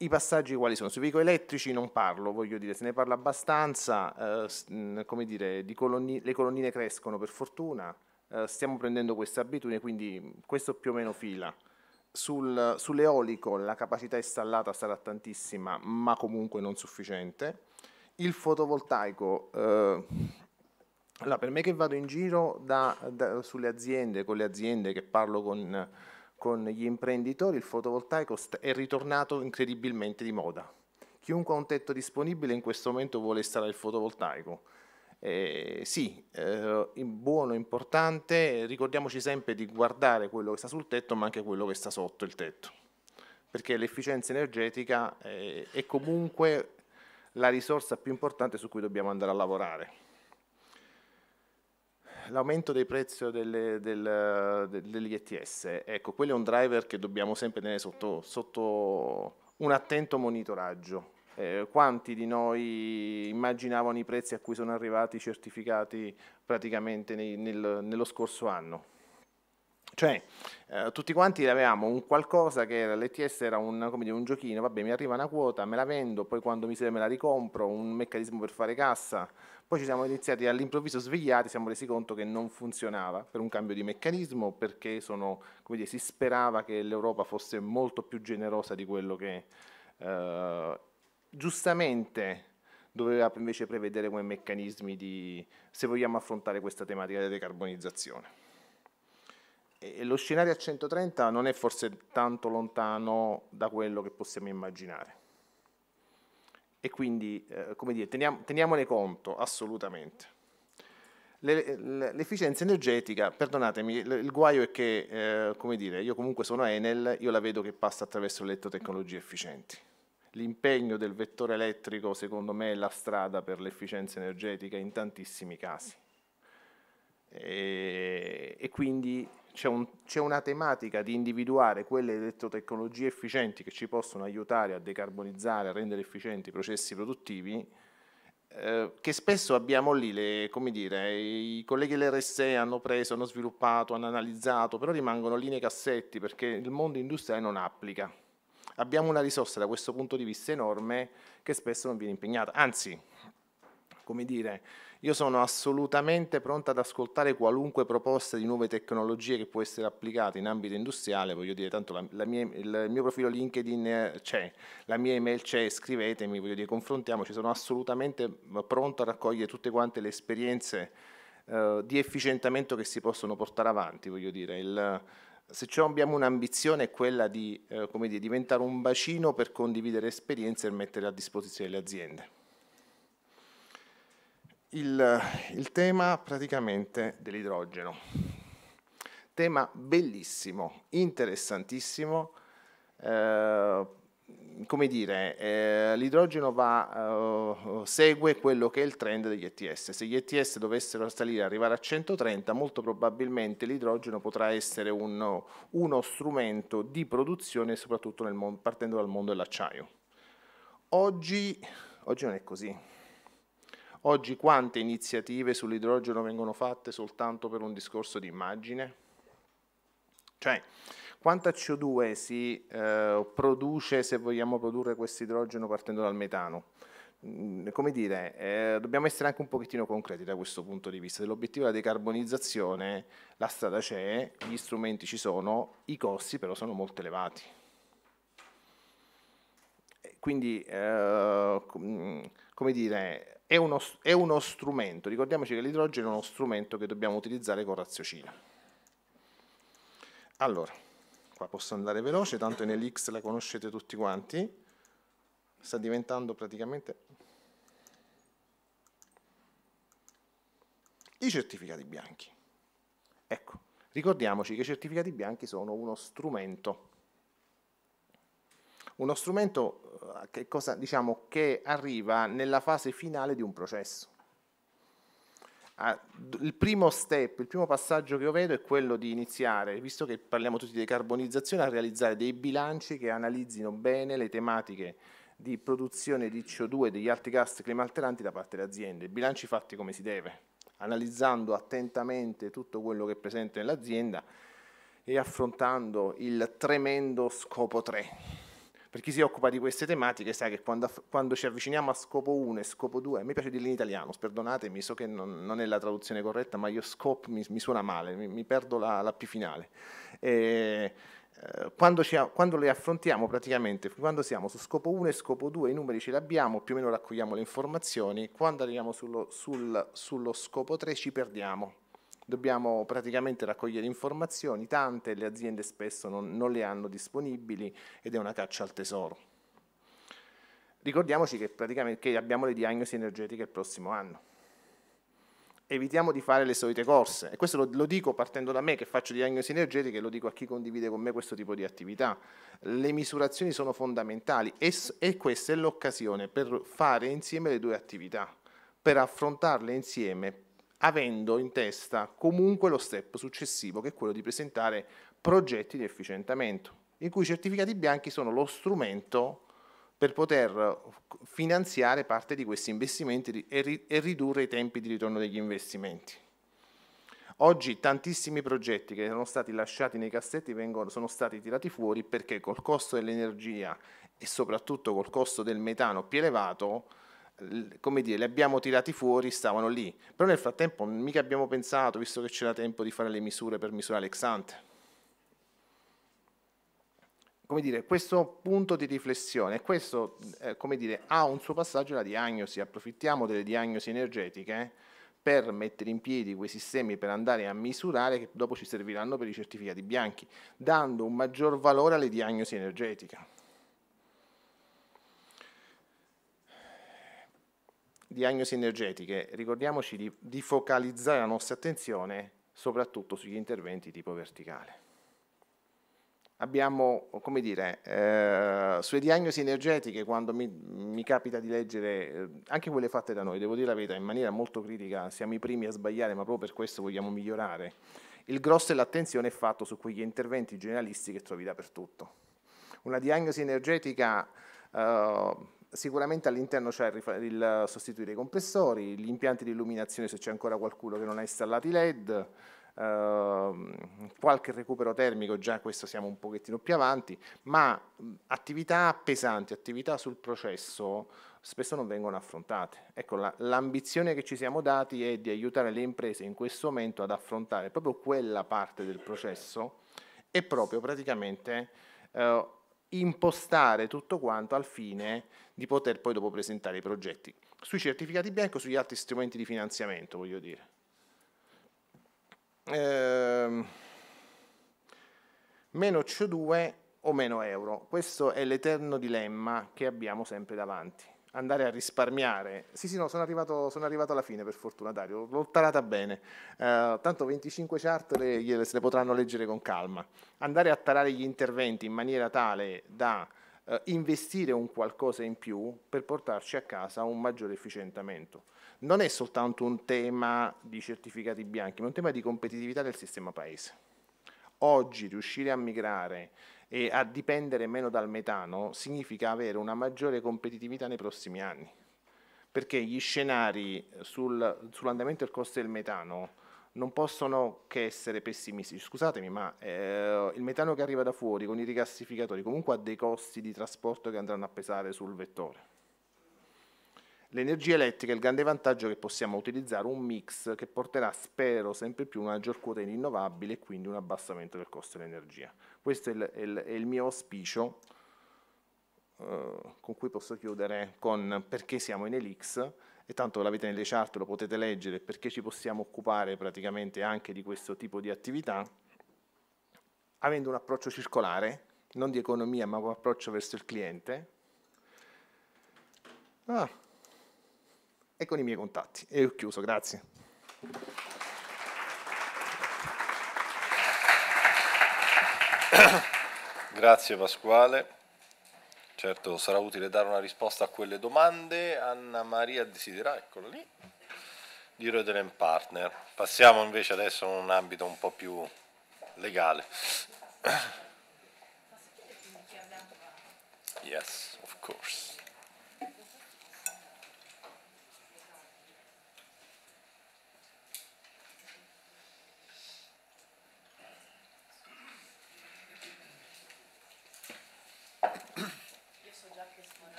I passaggi quali sono? Sui veicoli elettrici non parlo, voglio dire, se ne parla abbastanza, eh, mm, come dire, colonni, le colonnine crescono per fortuna, eh, stiamo prendendo questa abitudine, quindi questo più o meno fila sul, sull'eolico la capacità installata sarà tantissima, ma comunque non sufficiente. Il fotovoltaico, eh, allora per me che vado in giro da, da, sulle aziende, con le aziende che parlo con, con gli imprenditori, il fotovoltaico è ritornato incredibilmente di moda. Chiunque ha un tetto disponibile in questo momento vuole installare il fotovoltaico eh, sì, eh, buono, importante, ricordiamoci sempre di guardare quello che sta sul tetto ma anche quello che sta sotto il tetto, perché l'efficienza energetica eh, è comunque la risorsa più importante su cui dobbiamo andare a lavorare. L'aumento dei prezzi delle, del, degli ETS, ecco, quello è un driver che dobbiamo sempre tenere sotto, sotto un attento monitoraggio, eh, quanti di noi immaginavano i prezzi a cui sono arrivati i certificati praticamente nei, nel, nello scorso anno? Cioè, eh, tutti quanti avevamo un qualcosa che era, l'ETS era un, dire, un, giochino, vabbè mi arriva una quota, me la vendo, poi quando mi serve me la ricompro, un meccanismo per fare cassa, poi ci siamo iniziati all'improvviso svegliati, siamo resi conto che non funzionava per un cambio di meccanismo, perché sono, dire, si sperava che l'Europa fosse molto più generosa di quello che eh, giustamente doveva invece prevedere come meccanismi di, se vogliamo affrontare questa tematica della decarbonizzazione. E lo scenario a 130 non è forse tanto lontano da quello che possiamo immaginare. E quindi, eh, come dire, teniam teniamone conto, assolutamente. L'efficienza energetica, perdonatemi, il guaio è che, eh, come dire, io comunque sono Enel, io la vedo che passa attraverso le tecnologie efficienti l'impegno del vettore elettrico secondo me è la strada per l'efficienza energetica in tantissimi casi. E, e quindi c'è, un, una tematica di individuare quelle elettrotecnologie efficienti che ci possono aiutare a decarbonizzare, a rendere efficienti i processi produttivi, eh, che spesso abbiamo lì, le, come dire, i colleghi dell'RSE hanno preso, hanno sviluppato, hanno analizzato, però rimangono lì nei cassetti perché il mondo industriale non applica abbiamo una risorsa da questo punto di vista enorme che spesso non viene impegnata. Anzi, come dire, io sono assolutamente pronta ad ascoltare qualunque proposta di nuove tecnologie che può essere applicata in ambito industriale, voglio dire, tanto la, la mia, il mio profilo LinkedIn c'è, la mia email c'è, scrivetemi, voglio dire, confrontiamoci, sono assolutamente pronto a raccogliere tutte quante le esperienze eh, di efficientamento che si possono portare avanti, voglio dire, il, se ciò abbiamo un'ambizione è quella di eh, dire, diventare un bacino per condividere esperienze e mettere a disposizione le aziende. Il, il tema praticamente dell'idrogeno, tema bellissimo, interessantissimo, eh, come dire, eh, l'idrogeno va, eh, segue quello che è il trend degli ETS. Se gli ETS dovessero salire e arrivare a 130, molto probabilmente l'idrogeno potrà essere un, uno strumento di produzione, soprattutto mondo, partendo dal mondo dell'acciaio. Oggi, oggi non è così. Oggi quante iniziative sull'idrogeno vengono fatte soltanto per un discorso di immagine? Cioè, quanta CO2 si eh, produce se vogliamo produrre questo idrogeno partendo dal metano? Mm, come dire, eh, dobbiamo essere anche un pochettino concreti da questo punto di vista. Dell'obiettivo della decarbonizzazione la strada c'è, gli strumenti ci sono, i costi però sono molto elevati. Quindi, eh, come dire, è uno, è uno, strumento, ricordiamoci che l'idrogeno è uno strumento che dobbiamo utilizzare con raziocina. Allora, qua posso andare veloce, tanto in NLX la conoscete tutti quanti, sta diventando praticamente i certificati bianchi. Ecco, ricordiamoci che i certificati bianchi sono uno strumento, uno strumento eh, che, cosa, diciamo, che arriva nella fase finale di un processo il primo step, il primo passaggio che io vedo è quello di iniziare, visto che parliamo tutti di decarbonizzazione, a realizzare dei bilanci che analizzino bene le tematiche di produzione di CO2 e degli altri gas climalteranti da parte delle aziende, bilanci fatti come si deve, analizzando attentamente tutto quello che è presente nell'azienda e affrontando il tremendo scopo 3 per chi si occupa di queste tematiche sa che quando, quando ci avviciniamo a scopo 1 e scopo 2, mi piace dirlo in italiano, perdonatemi, so che non, non, è la traduzione corretta, ma io scopo mi, mi suona male, mi, mi, perdo la, la P finale. E, eh, quando, ci, quando, le affrontiamo praticamente, quando siamo su scopo 1 e scopo 2, i numeri ce li abbiamo, più o meno raccogliamo le informazioni, quando arriviamo sullo, sul, sullo scopo 3 ci perdiamo dobbiamo praticamente raccogliere informazioni, tante le aziende spesso non, non le hanno disponibili ed è una caccia al tesoro. Ricordiamoci che, che abbiamo le diagnosi energetiche il prossimo anno evitiamo di fare le solite corse. E questo lo, lo, dico partendo da me che faccio diagnosi energetiche, lo dico a chi condivide con me questo tipo di attività. Le misurazioni sono fondamentali e, e questa è l'occasione per fare insieme le due attività, per affrontarle insieme, avendo in testa comunque lo step successivo che è quello di presentare progetti di efficientamento, in cui i certificati bianchi sono lo strumento per poter finanziare parte di questi investimenti e, ridurre i tempi di ritorno degli investimenti. Oggi tantissimi progetti che erano stati lasciati nei cassetti vengono, sono stati tirati fuori perché col costo dell'energia e soprattutto col costo del metano più elevato come dire, li abbiamo tirati fuori, stavano lì. Però nel frattempo mica abbiamo pensato, visto che c'era tempo di fare le misure per misurare l'ex ante. Come dire, questo punto di riflessione, questo eh, come dire, ha un suo passaggio alla diagnosi, approfittiamo delle diagnosi energetiche eh, per mettere in piedi quei sistemi per andare a misurare che dopo ci serviranno per i certificati bianchi, dando un maggior valore alle diagnosi energetiche. diagnosi energetiche, ricordiamoci di, di focalizzare la nostra attenzione soprattutto sugli interventi tipo verticale abbiamo, come dire, eh, sulle diagnosi energetiche, quando mi, mi capita di leggere, eh, anche quelle fatte da noi, devo dire la verità, in maniera molto critica, siamo i primi a sbagliare, ma proprio per questo vogliamo migliorare. Il grosso dell'attenzione è fatto su quegli interventi generalisti che trovi dappertutto. Una diagnosi energetica... Eh, sicuramente all'interno c'è il, sostituire i compressori, gli impianti di illuminazione se c'è ancora qualcuno che non ha installato i LED, ehm, qualche recupero termico, già questo siamo un pochettino più avanti, ma attività pesanti, attività sul processo spesso non vengono affrontate. Ecco, l'ambizione la, che ci siamo dati è di aiutare le imprese in questo momento ad affrontare proprio quella parte del processo e proprio praticamente eh, impostare tutto quanto al fine di poter poi dopo presentare i progetti sui certificati bianco, sugli altri strumenti di finanziamento, voglio dire. Eh, meno CO2 o meno euro, questo è l'eterno dilemma che abbiamo sempre davanti. Andare a risparmiare. Sì, sì, no, sono arrivato, sono arrivato alla fine, per fortuna, Dario. L'ho tarata bene. Eh, tanto 25 chart le, se le potranno leggere con calma. Andare a tarare gli interventi in maniera tale da eh, investire un qualcosa in più per portarci a casa un maggiore efficientamento. Non è soltanto un tema di certificati bianchi, ma è un tema di competitività del sistema paese. Oggi riuscire a migrare e a dipendere meno dal metano significa avere una maggiore competitività nei prossimi anni, perché gli scenari sul, sull'andamento del costo del metano non possono che essere pessimisti. Scusatemi, ma eh, il metano che arriva da fuori con i rigassificatori comunque ha dei costi di trasporto che andranno a pesare sul vettore. L'energia elettrica è il grande vantaggio che possiamo utilizzare un mix che porterà, spero, sempre più una maggior quota in rinnovabile e quindi un abbassamento del costo dell'energia. Questo è il, è il, è il mio auspicio eh, con cui posso chiudere con perché siamo in Elix e tanto l'avete nelle chart, lo potete leggere perché ci possiamo occupare praticamente anche di questo tipo di attività, avendo un approccio circolare, non di economia ma un approccio verso il cliente, ah, e con i miei contatti. E ho chiuso, grazie. Grazie Pasquale. Certo, sarà utile dare una risposta a quelle domande. Anna Maria Desidera, eccola lì, di Rodelen Partner. Passiamo invece adesso a un ambito un po' più legale. Yes, of course.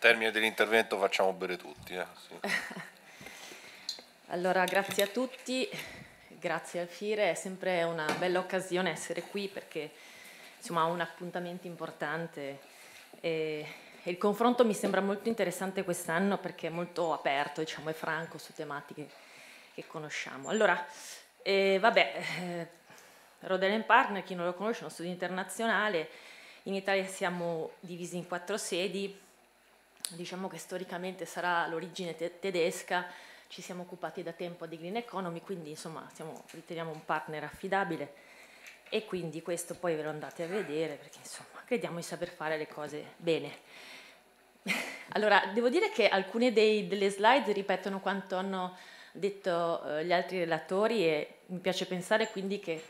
termine dell'intervento facciamo bere tutti. Eh? Sì. allora, grazie a tutti, grazie al FIRE, è sempre una bella occasione essere qui perché insomma, un appuntamento importante. E, e il confronto mi sembra molto interessante quest'anno perché è molto aperto diciamo, e franco su tematiche che conosciamo. Allora, eh, vabbè, eh, Rodelen Partner, chi non lo conosce, è uno studio internazionale. In Italia siamo divisi in quattro sedi, diciamo che storicamente sarà l'origine te tedesca, ci siamo occupati da tempo di Green Economy, quindi insomma siamo, riteniamo un partner affidabile e quindi questo poi ve lo andate a vedere perché insomma crediamo di saper fare le cose bene. allora, devo dire che alcune dei, delle slide ripetono quanto hanno detto eh, gli altri relatori e mi piace pensare quindi che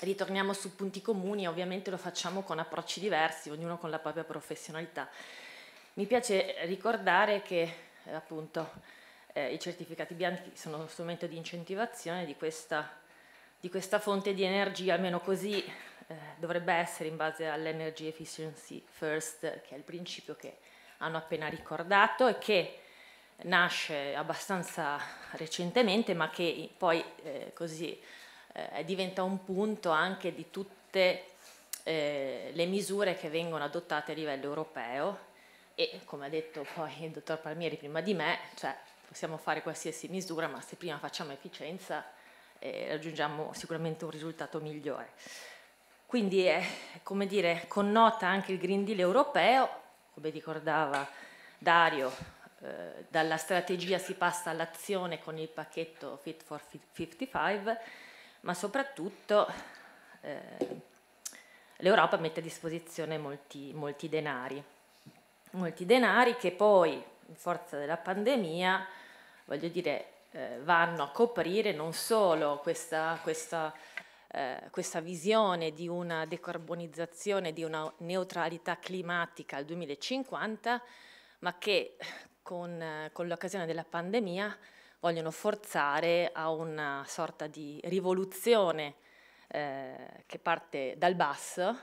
ritorniamo su punti comuni, ovviamente lo facciamo con approcci diversi, ognuno con la propria professionalità. Mi piace ricordare che eh, appunto, eh, i certificati bianchi sono uno strumento di incentivazione di questa, di questa fonte di energia, almeno così eh, dovrebbe essere in base all'Energy Efficiency First, che è il principio che hanno appena ricordato e che nasce abbastanza recentemente, ma che poi eh, così eh, diventa un punto anche di tutte eh, le misure che vengono adottate a livello europeo e come ha detto poi il dottor Palmieri prima di me, cioè, possiamo fare qualsiasi misura, ma se prima facciamo efficienza eh, raggiungiamo sicuramente un risultato migliore. Quindi eh, come dire, connota anche il Green Deal europeo, come ricordava Dario, eh, dalla strategia si passa all'azione con il pacchetto Fit for 55, ma soprattutto eh, l'Europa mette a disposizione molti, molti denari molti denari che poi, in forza della pandemia, voglio dire, eh, vanno a coprire non solo questa, questa, eh, questa visione di una decarbonizzazione, di una neutralità climatica al 2050, ma che con, con l'occasione della pandemia vogliono forzare a una sorta di rivoluzione eh, che parte dal basso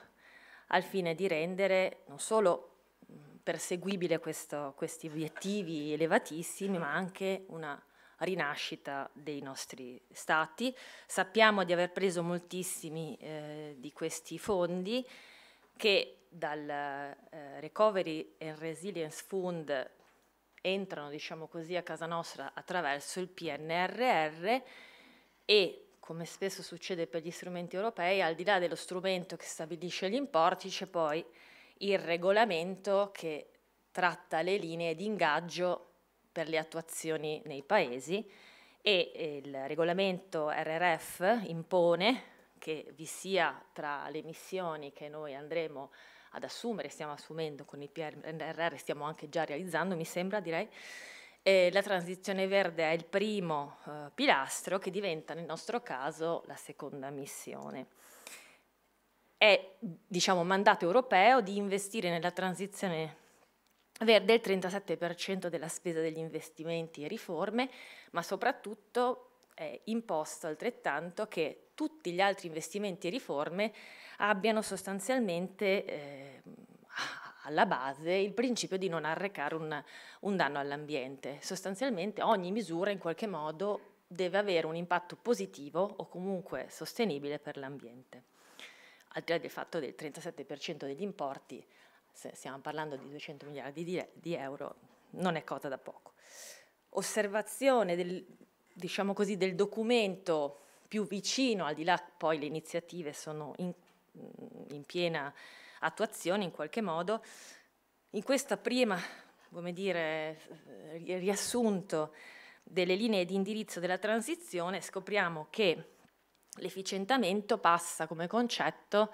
al fine di rendere non solo perseguibile questo, questi obiettivi elevatissimi, ma anche una rinascita dei nostri stati. Sappiamo di aver preso moltissimi eh, di questi fondi che dal eh, Recovery and Resilience Fund entrano, diciamo così, a casa nostra attraverso il PNRR e come spesso succede per gli strumenti europei, al di là dello strumento che stabilisce gli importi, c'è poi il regolamento che tratta le linee di ingaggio per le attuazioni nei paesi e eh, il regolamento RRF impone che vi sia tra le missioni che noi andremo ad assumere, stiamo assumendo con il PNRR, stiamo anche già realizzando, mi sembra, direi, e eh, la transizione verde è il primo eh, pilastro che diventa nel nostro caso la seconda missione è diciamo, mandato europeo di investire nella transizione verde il 37% della spesa degli investimenti e riforme, ma soprattutto è imposto altrettanto che tutti gli altri investimenti e riforme abbiano sostanzialmente eh, alla base il principio di non arrecare un, un danno all'ambiente. Sostanzialmente ogni misura in qualche modo deve avere un impatto positivo o comunque sostenibile per l'ambiente al di là del fatto del 37% degli importi, se stiamo parlando di 200 miliardi di, di euro, non è cosa da poco. Osservazione del, diciamo così, del documento più vicino, al di là poi le iniziative sono in, mm, in piena attuazione in qualche modo, in questa prima, come dire, eh, riassunto delle linee di indirizzo della transizione scopriamo che L'efficientamento passa come concetto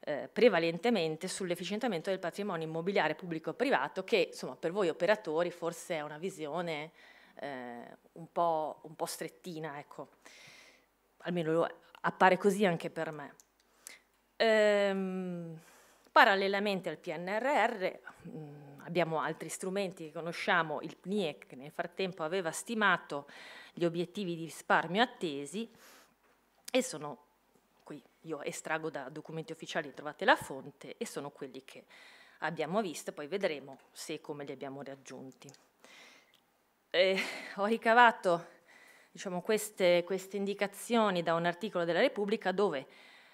eh, prevalentemente sull'efficientamento del patrimonio immobiliare pubblico-privato che insomma, per voi operatori forse è una visione eh, un, po', un, po', strettina, ecco. almeno appare così anche per me. Ehm, parallelamente al PNRR mh, mm, abbiamo altri strumenti che conosciamo, il PNIEC nel frattempo aveva stimato gli obiettivi di risparmio attesi, e sono qui, io estraggo da documenti ufficiali, trovate la fonte, e sono quelli che abbiamo visto, poi vedremo se e come li abbiamo raggiunti. Eh, ho ricavato diciamo, queste, queste, indicazioni da un articolo della Repubblica dove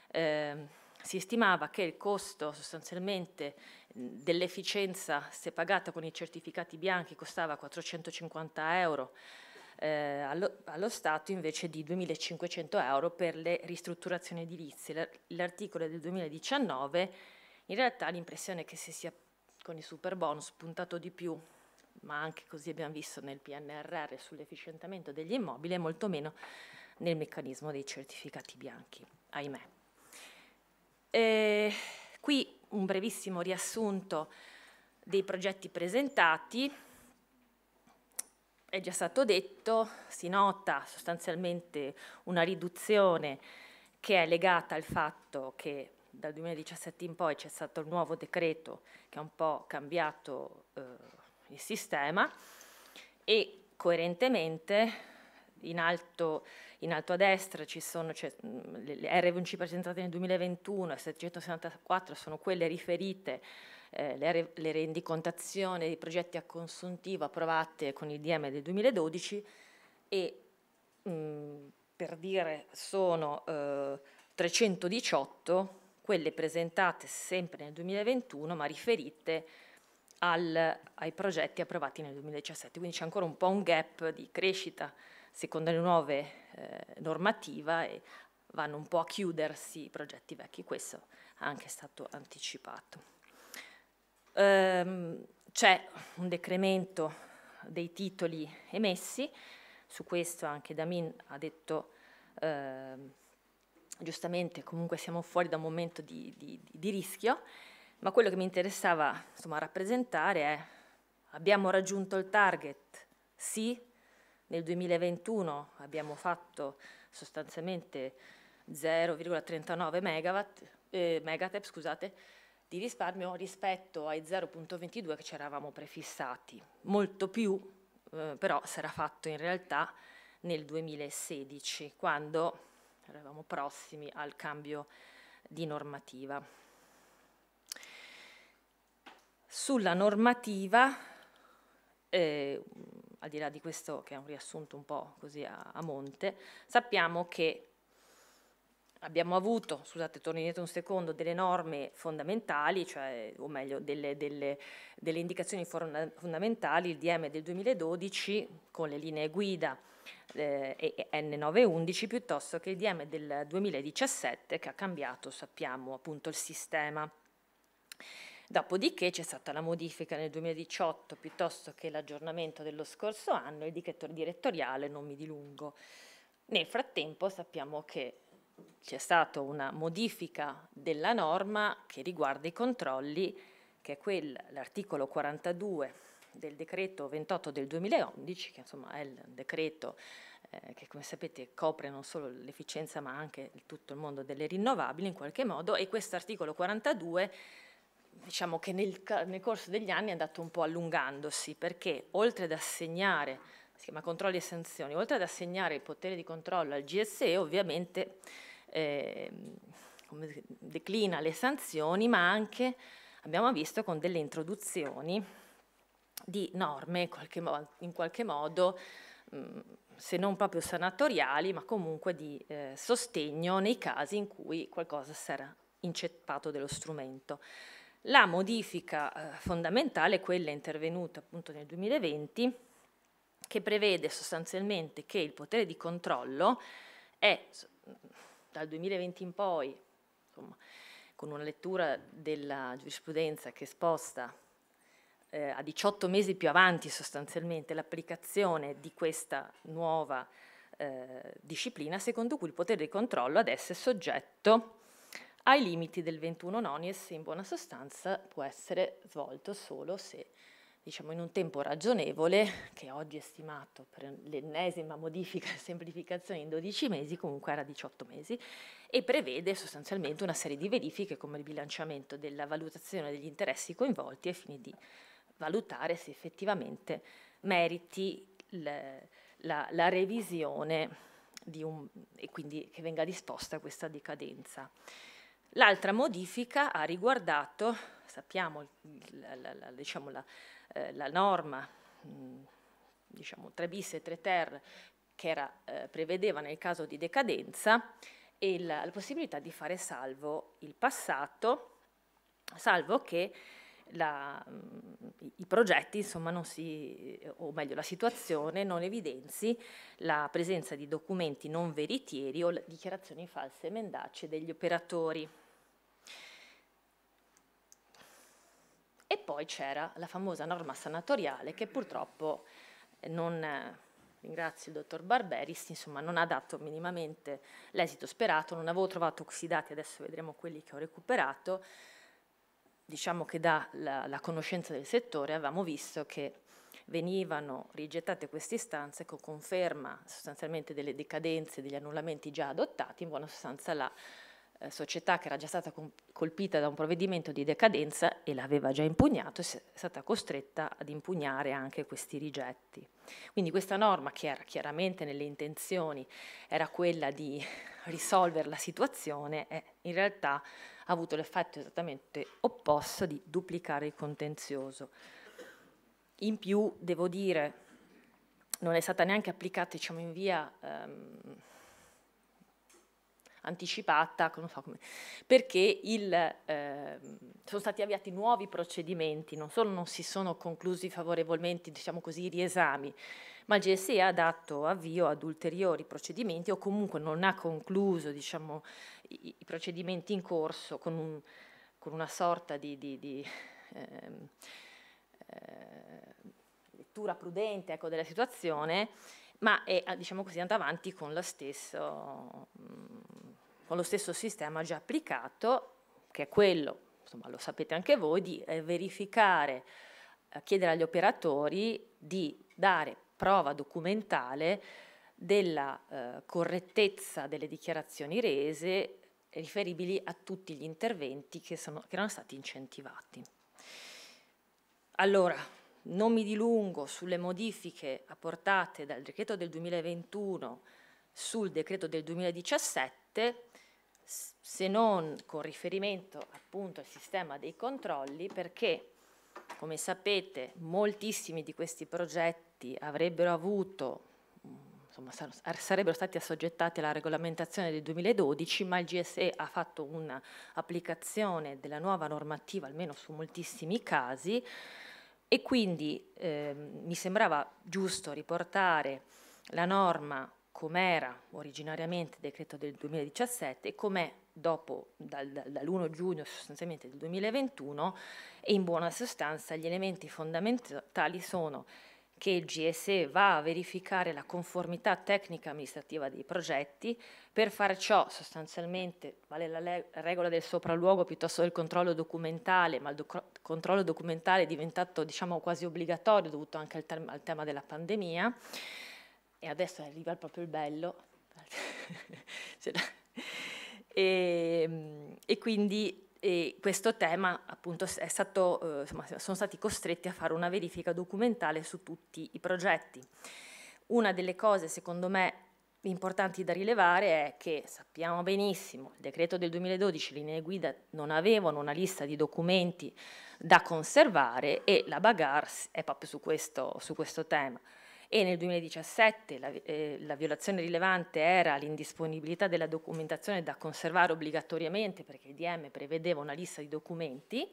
eh, si stimava che il costo sostanzialmente dell'efficienza, se pagata con i certificati bianchi, costava 450 euro eh, allo, allo, Stato invece di 2.500 euro per le ristrutturazioni edilizie. L'articolo del 2019, in realtà l'impressione è che si sia con i super bonus puntato di più, ma anche così abbiamo visto nel PNRR sull'efficientamento degli immobili e molto meno nel meccanismo dei certificati bianchi, ahimè. E qui un brevissimo riassunto dei progetti presentati è già stato detto, si nota sostanzialmente una riduzione che è legata al fatto che dal 2017 in poi c'è stato il nuovo decreto che ha un po' cambiato eh, il sistema e coerentemente in alto, in alto a destra ci sono cioè, le RVNC presentate nel 2021 e 764 sono quelle riferite eh, le, le rendicontazioni dei progetti a consuntivo approvate con il DM del 2012 e mh, mm, per dire sono eh, 318 quelle presentate sempre nel 2021 ma riferite al, ai progetti approvati nel 2017, quindi c'è ancora un po' un gap di crescita secondo le nuove eh, normativa e vanno un po' a chiudersi i progetti vecchi, questo anche è stato anticipato ehm, c'è un decremento dei titoli emessi, su questo anche Damin ha detto eh, giustamente comunque siamo fuori da un momento di, di, di rischio, ma quello che mi interessava insomma, rappresentare è abbiamo raggiunto il target, sì, nel 2021 abbiamo fatto sostanzialmente 0,39 megawatt, eh, megatep, scusate, di risparmio rispetto ai 0.22 che ci eravamo prefissati. Molto più eh, però sarà fatto in realtà nel 2016 quando eravamo prossimi al cambio di normativa. Sulla normativa, eh, al di là di questo che è un riassunto un po' così a, a monte, sappiamo che abbiamo avuto, scusate torno un secondo, delle norme fondamentali, cioè, o meglio delle, delle, delle indicazioni fondamentali, il DM del 2012 con le linee guida eh, e N911 piuttosto che il DM del 2017 che ha cambiato, sappiamo, appunto il sistema. Dopodiché c'è stata la modifica nel 2018 piuttosto che l'aggiornamento dello scorso anno, il direttore direttoriale, non mi dilungo. Nel frattempo sappiamo che c'è stata una modifica della norma che riguarda i controlli, che è l'articolo 42 del decreto 28 del 2011, che insomma è il decreto eh, che come sapete copre non solo l'efficienza ma anche tutto il mondo delle rinnovabili in qualche modo, e questo articolo 42 diciamo che nel, nel, corso degli anni è andato un po' allungandosi perché oltre ad assegnare, si chiama controlli e sanzioni, oltre ad assegnare il potere di controllo al GSE ovviamente eh, declina le sanzioni, ma anche abbiamo visto con delle introduzioni di norme qualche in qualche modo, mh, mm, se non proprio sanatoriali, ma comunque di eh, sostegno nei casi in cui qualcosa si era inceppato dello strumento. La modifica eh, fondamentale è quella intervenuta appunto nel 2020, che prevede sostanzialmente che il potere di controllo è dal 2020 in poi, insomma, con una lettura della giurisprudenza che sposta eh, a 18 mesi più avanti sostanzialmente l'applicazione di questa nuova eh, disciplina, secondo cui il potere di controllo adesso è soggetto ai limiti del 21 nonies, in buona sostanza può essere svolto solo se diciamo, in un tempo ragionevole, che oggi è stimato per l'ennesima modifica e semplificazione in 12 mesi, comunque era 18 mesi, e prevede sostanzialmente una serie di verifiche come il bilanciamento della valutazione degli interessi coinvolti ai fini di valutare se effettivamente meriti le, la, la, revisione un, e quindi che venga disposta questa decadenza. L'altra modifica ha riguardato sappiamo, la, la, la, diciamo eh, la, norma, mm, diciamo 3 bis e 3 ter, che era, eh, prevedeva nel caso di decadenza, il, la possibilità di fare salvo il passato, salvo che la, mm, i progetti, insomma, non si, o meglio, la situazione non evidenzi la presenza di documenti non veritieri o dichiarazioni false e mendace degli operatori. poi c'era la famosa norma sanatoriale che purtroppo eh, non, eh, ringrazio il dottor Barberis, insomma non ha dato minimamente l'esito sperato, non avevo trovato questi dati, adesso vedremo quelli che ho recuperato, diciamo che dalla conoscenza del settore avevamo visto che venivano rigettate queste istanze con conferma sostanzialmente delle decadenze, degli annullamenti già adottati, in buona sostanza la eh, società che era già stata colpita da un provvedimento di decadenza e l'aveva già impugnato, è stata costretta ad impugnare anche questi rigetti. Quindi questa norma, che era chiaramente nelle intenzioni, era quella di risolvere la situazione, eh, in realtà ha avuto l'effetto esattamente opposto di duplicare il contenzioso. In più, devo dire, non è stata neanche applicata diciamo, in via... Ehm, anticipata, perché il, eh, sono stati avviati nuovi procedimenti, non solo non si sono conclusi favorevolmente diciamo così, i riesami, ma il GSE ha dato avvio ad ulteriori procedimenti o comunque non ha concluso diciamo, i, i, procedimenti in corso con, un, con una sorta di... di, di ehm, eh, lettura prudente ecco, della situazione, ma è diciamo così, andato avanti con lo stesso mh, mm, con lo stesso sistema già applicato, che è quello, insomma, lo sapete anche voi, di eh, verificare, eh, chiedere agli operatori di dare prova documentale della eh, correttezza delle dichiarazioni rese riferibili a tutti gli interventi che, sono, che erano stati incentivati. Allora, non mi dilungo sulle modifiche apportate dal decreto del 2021 sul decreto del 2017, se non con riferimento appunto al sistema dei controlli, perché come sapete moltissimi di questi progetti avrebbero avuto, insomma, sarebbero stati assoggettati alla regolamentazione del 2012, ma il GSE ha fatto un'applicazione della nuova normativa, almeno su moltissimi casi, e quindi eh, mi sembrava giusto riportare la norma com'era originariamente il decreto del 2017 e com'è dopo, dal, dall'1 giugno sostanzialmente del 2021 e in buona sostanza gli elementi fondamentali sono che il GSE va a verificare la conformità tecnica amministrativa dei progetti, per fare ciò sostanzialmente vale la regola del sopralluogo piuttosto del controllo documentale, ma il doc controllo documentale è diventato diciamo, quasi obbligatorio dovuto anche al, te al tema della pandemia e adesso arriva proprio il bello. E, ehm, e quindi e questo tema appunto è stato, eh, insomma, sono stati costretti a fare una verifica documentale su tutti i progetti. Una delle cose secondo me importanti da rilevare è che sappiamo benissimo, il decreto del 2012, linee guida non avevano una lista di documenti da conservare e la bagarre è proprio su questo, su questo tema e nel 2017 la, eh, la violazione rilevante era l'indisponibilità della documentazione da conservare obbligatoriamente perché il DM prevedeva una lista di documenti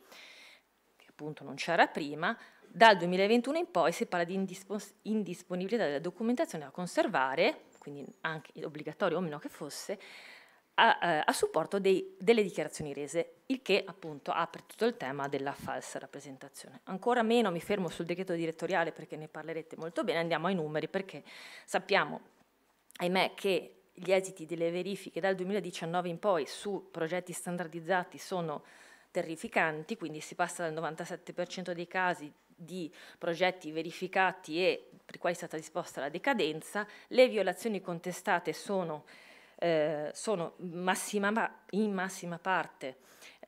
che appunto non c'era prima, dal 2021 in poi si parla di indispos- indisponibilità della documentazione da conservare, quindi anche obbligatorio o meno che fosse, a, eh, a supporto dei, delle dichiarazioni rese, il che appunto apre tutto il tema della falsa rappresentazione. Ancora meno mi fermo sul decreto direttoriale perché ne parlerete molto bene, andiamo ai numeri perché sappiamo, ahimè, che gli esiti delle verifiche dal 2019 in poi su progetti standardizzati sono terrificanti, quindi si passa dal 97% dei casi di progetti verificati e per i quali è stata disposta la decadenza, le violazioni contestate sono eh, sono massima, in massima parte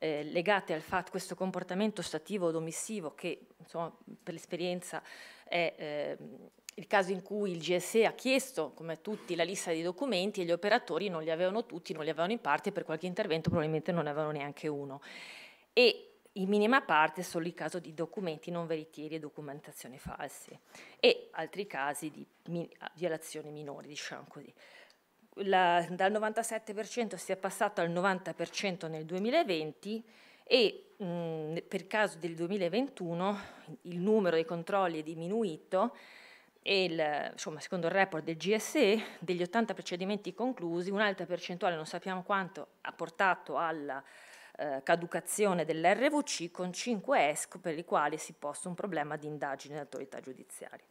eh, legate al fatto questo comportamento ostativo o omissivo che insomma, per l'esperienza è eh, il caso in cui il GSE ha chiesto, come tutti, la lista dei documenti e gli operatori non li avevano tutti, non li avevano in parte, e per qualche intervento probabilmente non ne avevano neanche uno. E in minima parte solo il caso di documenti non veritieri e documentazioni false e altri casi di violazioni minori, diciamo così la, dal 97% si è passato al 90% nel 2020 e mh, per caso del 2021 il numero dei controlli è diminuito e il, insomma, secondo il report del GSE degli 80 procedimenti conclusi un'alta percentuale, non sappiamo quanto, ha portato alla eh, caducazione dell'RVC con 5 ESC per i quali si posta un problema di indagine dell'autorità giudiziaria.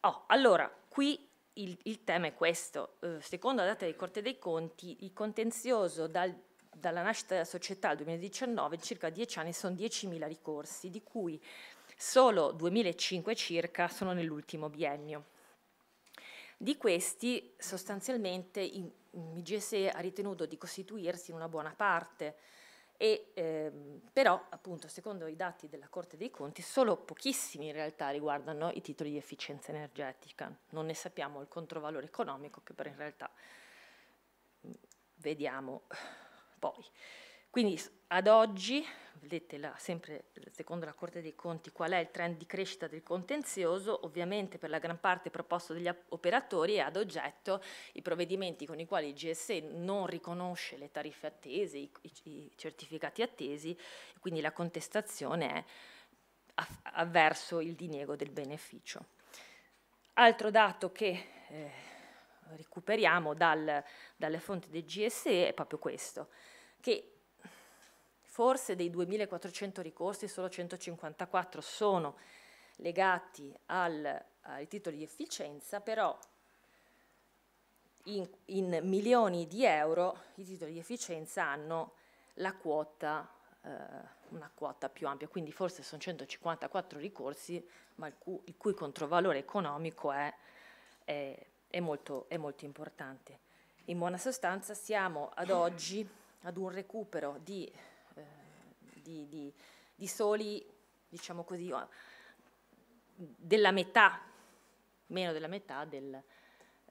Oh, allora, qui il, il tema è questo. Eh, secondo la data di Corte dei Conti, il contenzioso dal, dalla nascita della società al 2019, in circa 10 anni, sono 10.000 ricorsi, di cui solo 2.500 circa sono nell'ultimo biennio. Di questi sostanzialmente il GSE ha ritenuto di costituirsi in una buona parte, e, ehm, però, appunto, secondo i dati della Corte dei Conti, solo pochissimi in realtà riguardano i titoli di efficienza energetica. Non ne sappiamo il controvalore economico che però in realtà mm, vediamo poi. Quindi ad oggi, vedete là, sempre secondo la Corte dei Conti, qual è il trend di crescita del contenzioso, ovviamente per la gran parte proposto dagli operatori è ad oggetto i provvedimenti con i quali il GSE non riconosce le tariffe attese, i, i certificati attesi, quindi la contestazione è avverso il diniego del beneficio. Altro dato che eh, recuperiamo dal, dalle fonti del GSE è proprio questo, che Forse dei 2.400 ricorsi solo 154 sono legati al, ai titoli di efficienza, però in, in, milioni di euro i titoli di efficienza hanno la quota, eh, una quota più ampia, quindi forse sono 154 ricorsi, ma il, cu il cui controvalore economico è, è, è, molto, è molto importante. In buona sostanza siamo ad oggi ad un recupero di di, di, di soli, diciamo così, della metà, meno della metà del,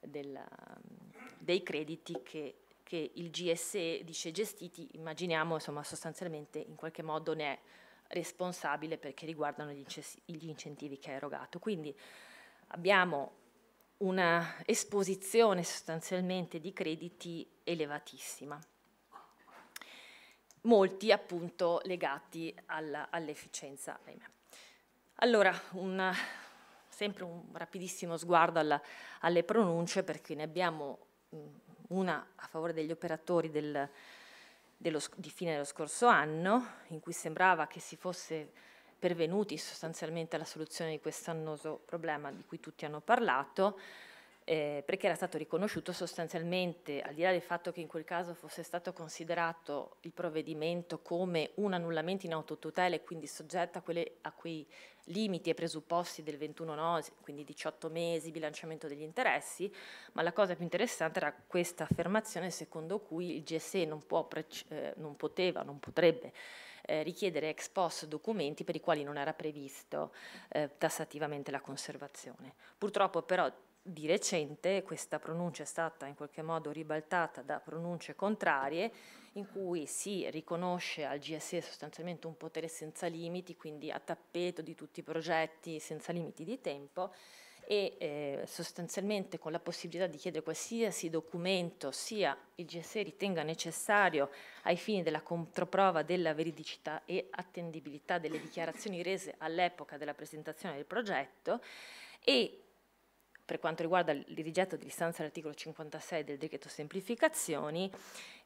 del, ehm, dei crediti che, che, il GSE dice gestiti, immaginiamo insomma sostanzialmente in qualche modo ne è responsabile perché riguardano gli, incentivi che ha erogato. Quindi abbiamo una esposizione sostanzialmente di crediti elevatissima molti appunto legati alla, all'efficienza. Allora, una, sempre un rapidissimo sguardo alla, alle pronunce perché ne abbiamo mm, una a favore degli operatori del, dello, di fine dello scorso anno, in cui sembrava che si fosse pervenuti sostanzialmente alla soluzione di questo annoso problema di cui tutti hanno parlato, eh, perché era stato riconosciuto sostanzialmente, al di là del fatto che in quel caso fosse stato considerato il provvedimento come un annullamento in autotutela e quindi soggetto a, quelle, a quei limiti e presupposti del 21 no, quindi 18 mesi, bilanciamento degli interessi, ma la cosa più interessante era questa affermazione secondo cui il GSE non, può, eh, non poteva, non potrebbe eh, richiedere ex post documenti per i quali non era previsto eh, tassativamente la conservazione. Purtroppo però di recente questa pronuncia è stata in qualche modo ribaltata da pronunce contrarie in cui si riconosce al GSE sostanzialmente un potere senza limiti, quindi a tappeto di tutti i progetti senza limiti di tempo e eh, sostanzialmente con la possibilità di chiedere qualsiasi documento sia il GSE ritenga necessario ai fini della controprova della veridicità e attendibilità delle dichiarazioni rese all'epoca della presentazione del progetto e per quanto riguarda il rigetto di distanza dell'articolo 56 del decreto semplificazioni,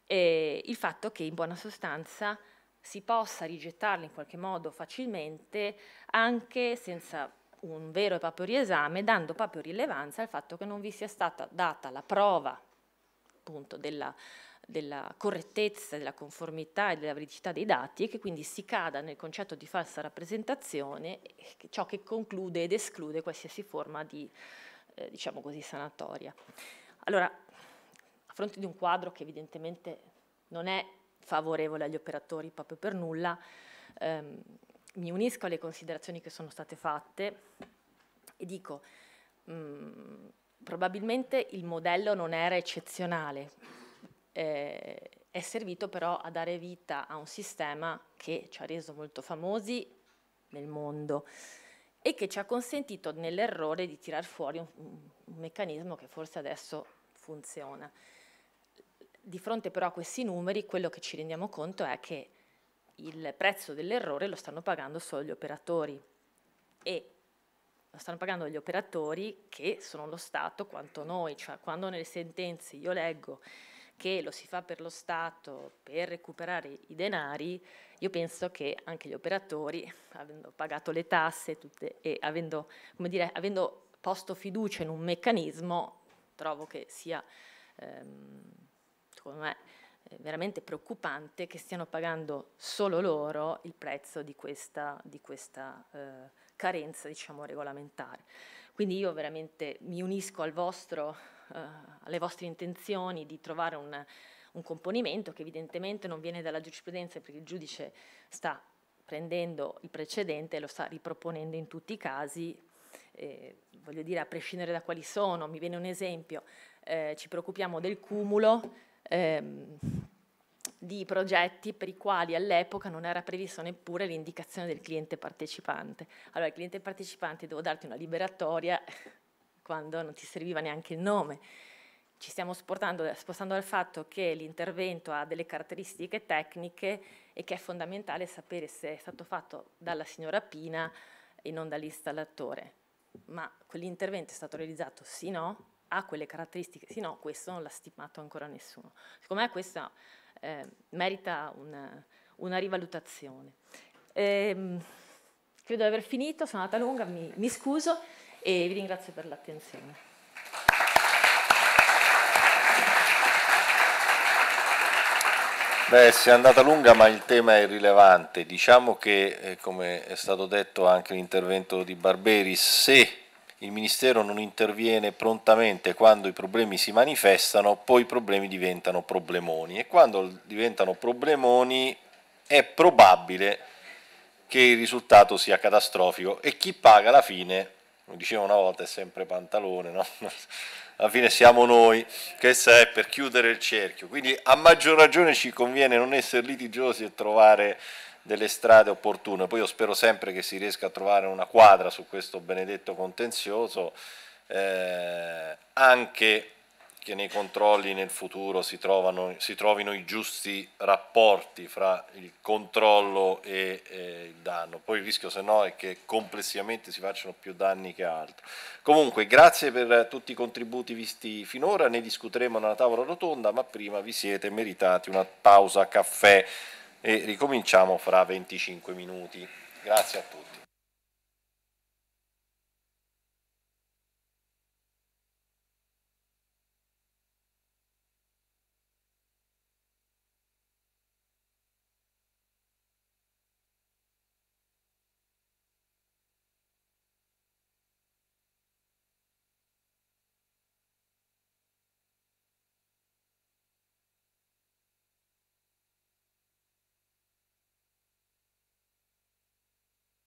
eh, il fatto che in buona sostanza si possa rigettarlo in qualche modo facilmente anche senza un vero e proprio riesame, dando proprio rilevanza al fatto che non vi sia stata data la prova appunto della, della correttezza, della conformità e della veridicità dei dati e che quindi si cada nel concetto di falsa rappresentazione, ciò che conclude ed esclude qualsiasi forma di eh, diciamo così, sanatoria. Allora, a fronte di un quadro che evidentemente non è favorevole agli operatori proprio per nulla, ehm, mi unisco alle considerazioni che sono state fatte e dico, mh, mm, probabilmente il modello non era eccezionale, eh, è servito però a dare vita a un sistema che ci ha reso molto famosi nel mondo e che ci ha consentito nell'errore di tirar fuori un, un meccanismo che forse adesso funziona. Di fronte però a questi numeri, quello che ci rendiamo conto è che il prezzo dell'errore lo stanno pagando solo gli operatori e lo stanno pagando gli operatori che sono lo Stato quanto noi, cioè quando nelle sentenze io leggo che lo si fa per lo Stato per recuperare i denari, io penso che anche gli operatori, avendo pagato le tasse tutte, e avendo, dire, avendo, posto fiducia in un meccanismo, trovo che sia, ehm, secondo me, eh, veramente preoccupante che stiano pagando solo loro il prezzo di questa, di questa eh, carenza diciamo, regolamentare. Quindi io veramente mi unisco al vostro eh, alle vostre intenzioni di trovare un, un componimento che evidentemente non viene dalla giurisprudenza perché il giudice sta prendendo il precedente e lo sta riproponendo in tutti i casi, eh, voglio dire a prescindere da quali sono, mi viene un esempio, eh, ci preoccupiamo del cumulo ehm, di progetti per i quali all'epoca non era prevista neppure l'indicazione del cliente partecipante. Allora il cliente partecipante devo darti una liberatoria quando non ti serviva neanche il nome. Ci stiamo spostando, spostando dal fatto che l'intervento ha delle caratteristiche tecniche e che è fondamentale sapere se è stato fatto dalla signora Pina e non dall'installatore. Ma quell'intervento è stato realizzato sì o no, ha quelle caratteristiche, sì o no, questo non l'ha stimato ancora nessuno. Secondo me questo eh, merita una, una rivalutazione. Ehm, credo di aver finito, sono andata lunga, mi, mi scuso e vi ringrazio per l'attenzione. Beh, si è andata lunga ma il tema è rilevante. Diciamo che, eh, come è stato detto anche l'intervento di Barberi, se il Ministero non interviene prontamente quando i problemi si manifestano, poi i problemi diventano problemoni e quando diventano problemoni è probabile che il risultato sia catastrofico e chi paga alla fine lo dicevo una volta, è sempre pantalone, no? alla fine siamo noi, questa è per chiudere il cerchio, quindi a maggior ragione ci conviene non essere litigiosi e trovare delle strade opportune, poi io spero sempre che si riesca a trovare una quadra su questo benedetto contenzioso, eh, anche che nei controlli nel futuro si, trovano, si trovino i giusti rapporti fra il controllo e, e il danno. Poi il rischio se no è che complessivamente si facciano più danni che altro. Comunque grazie per tutti i contributi visti finora, ne discuteremo nella tavola rotonda, ma prima vi siete meritati una pausa caffè e ricominciamo fra 25 minuti. Grazie a tutti.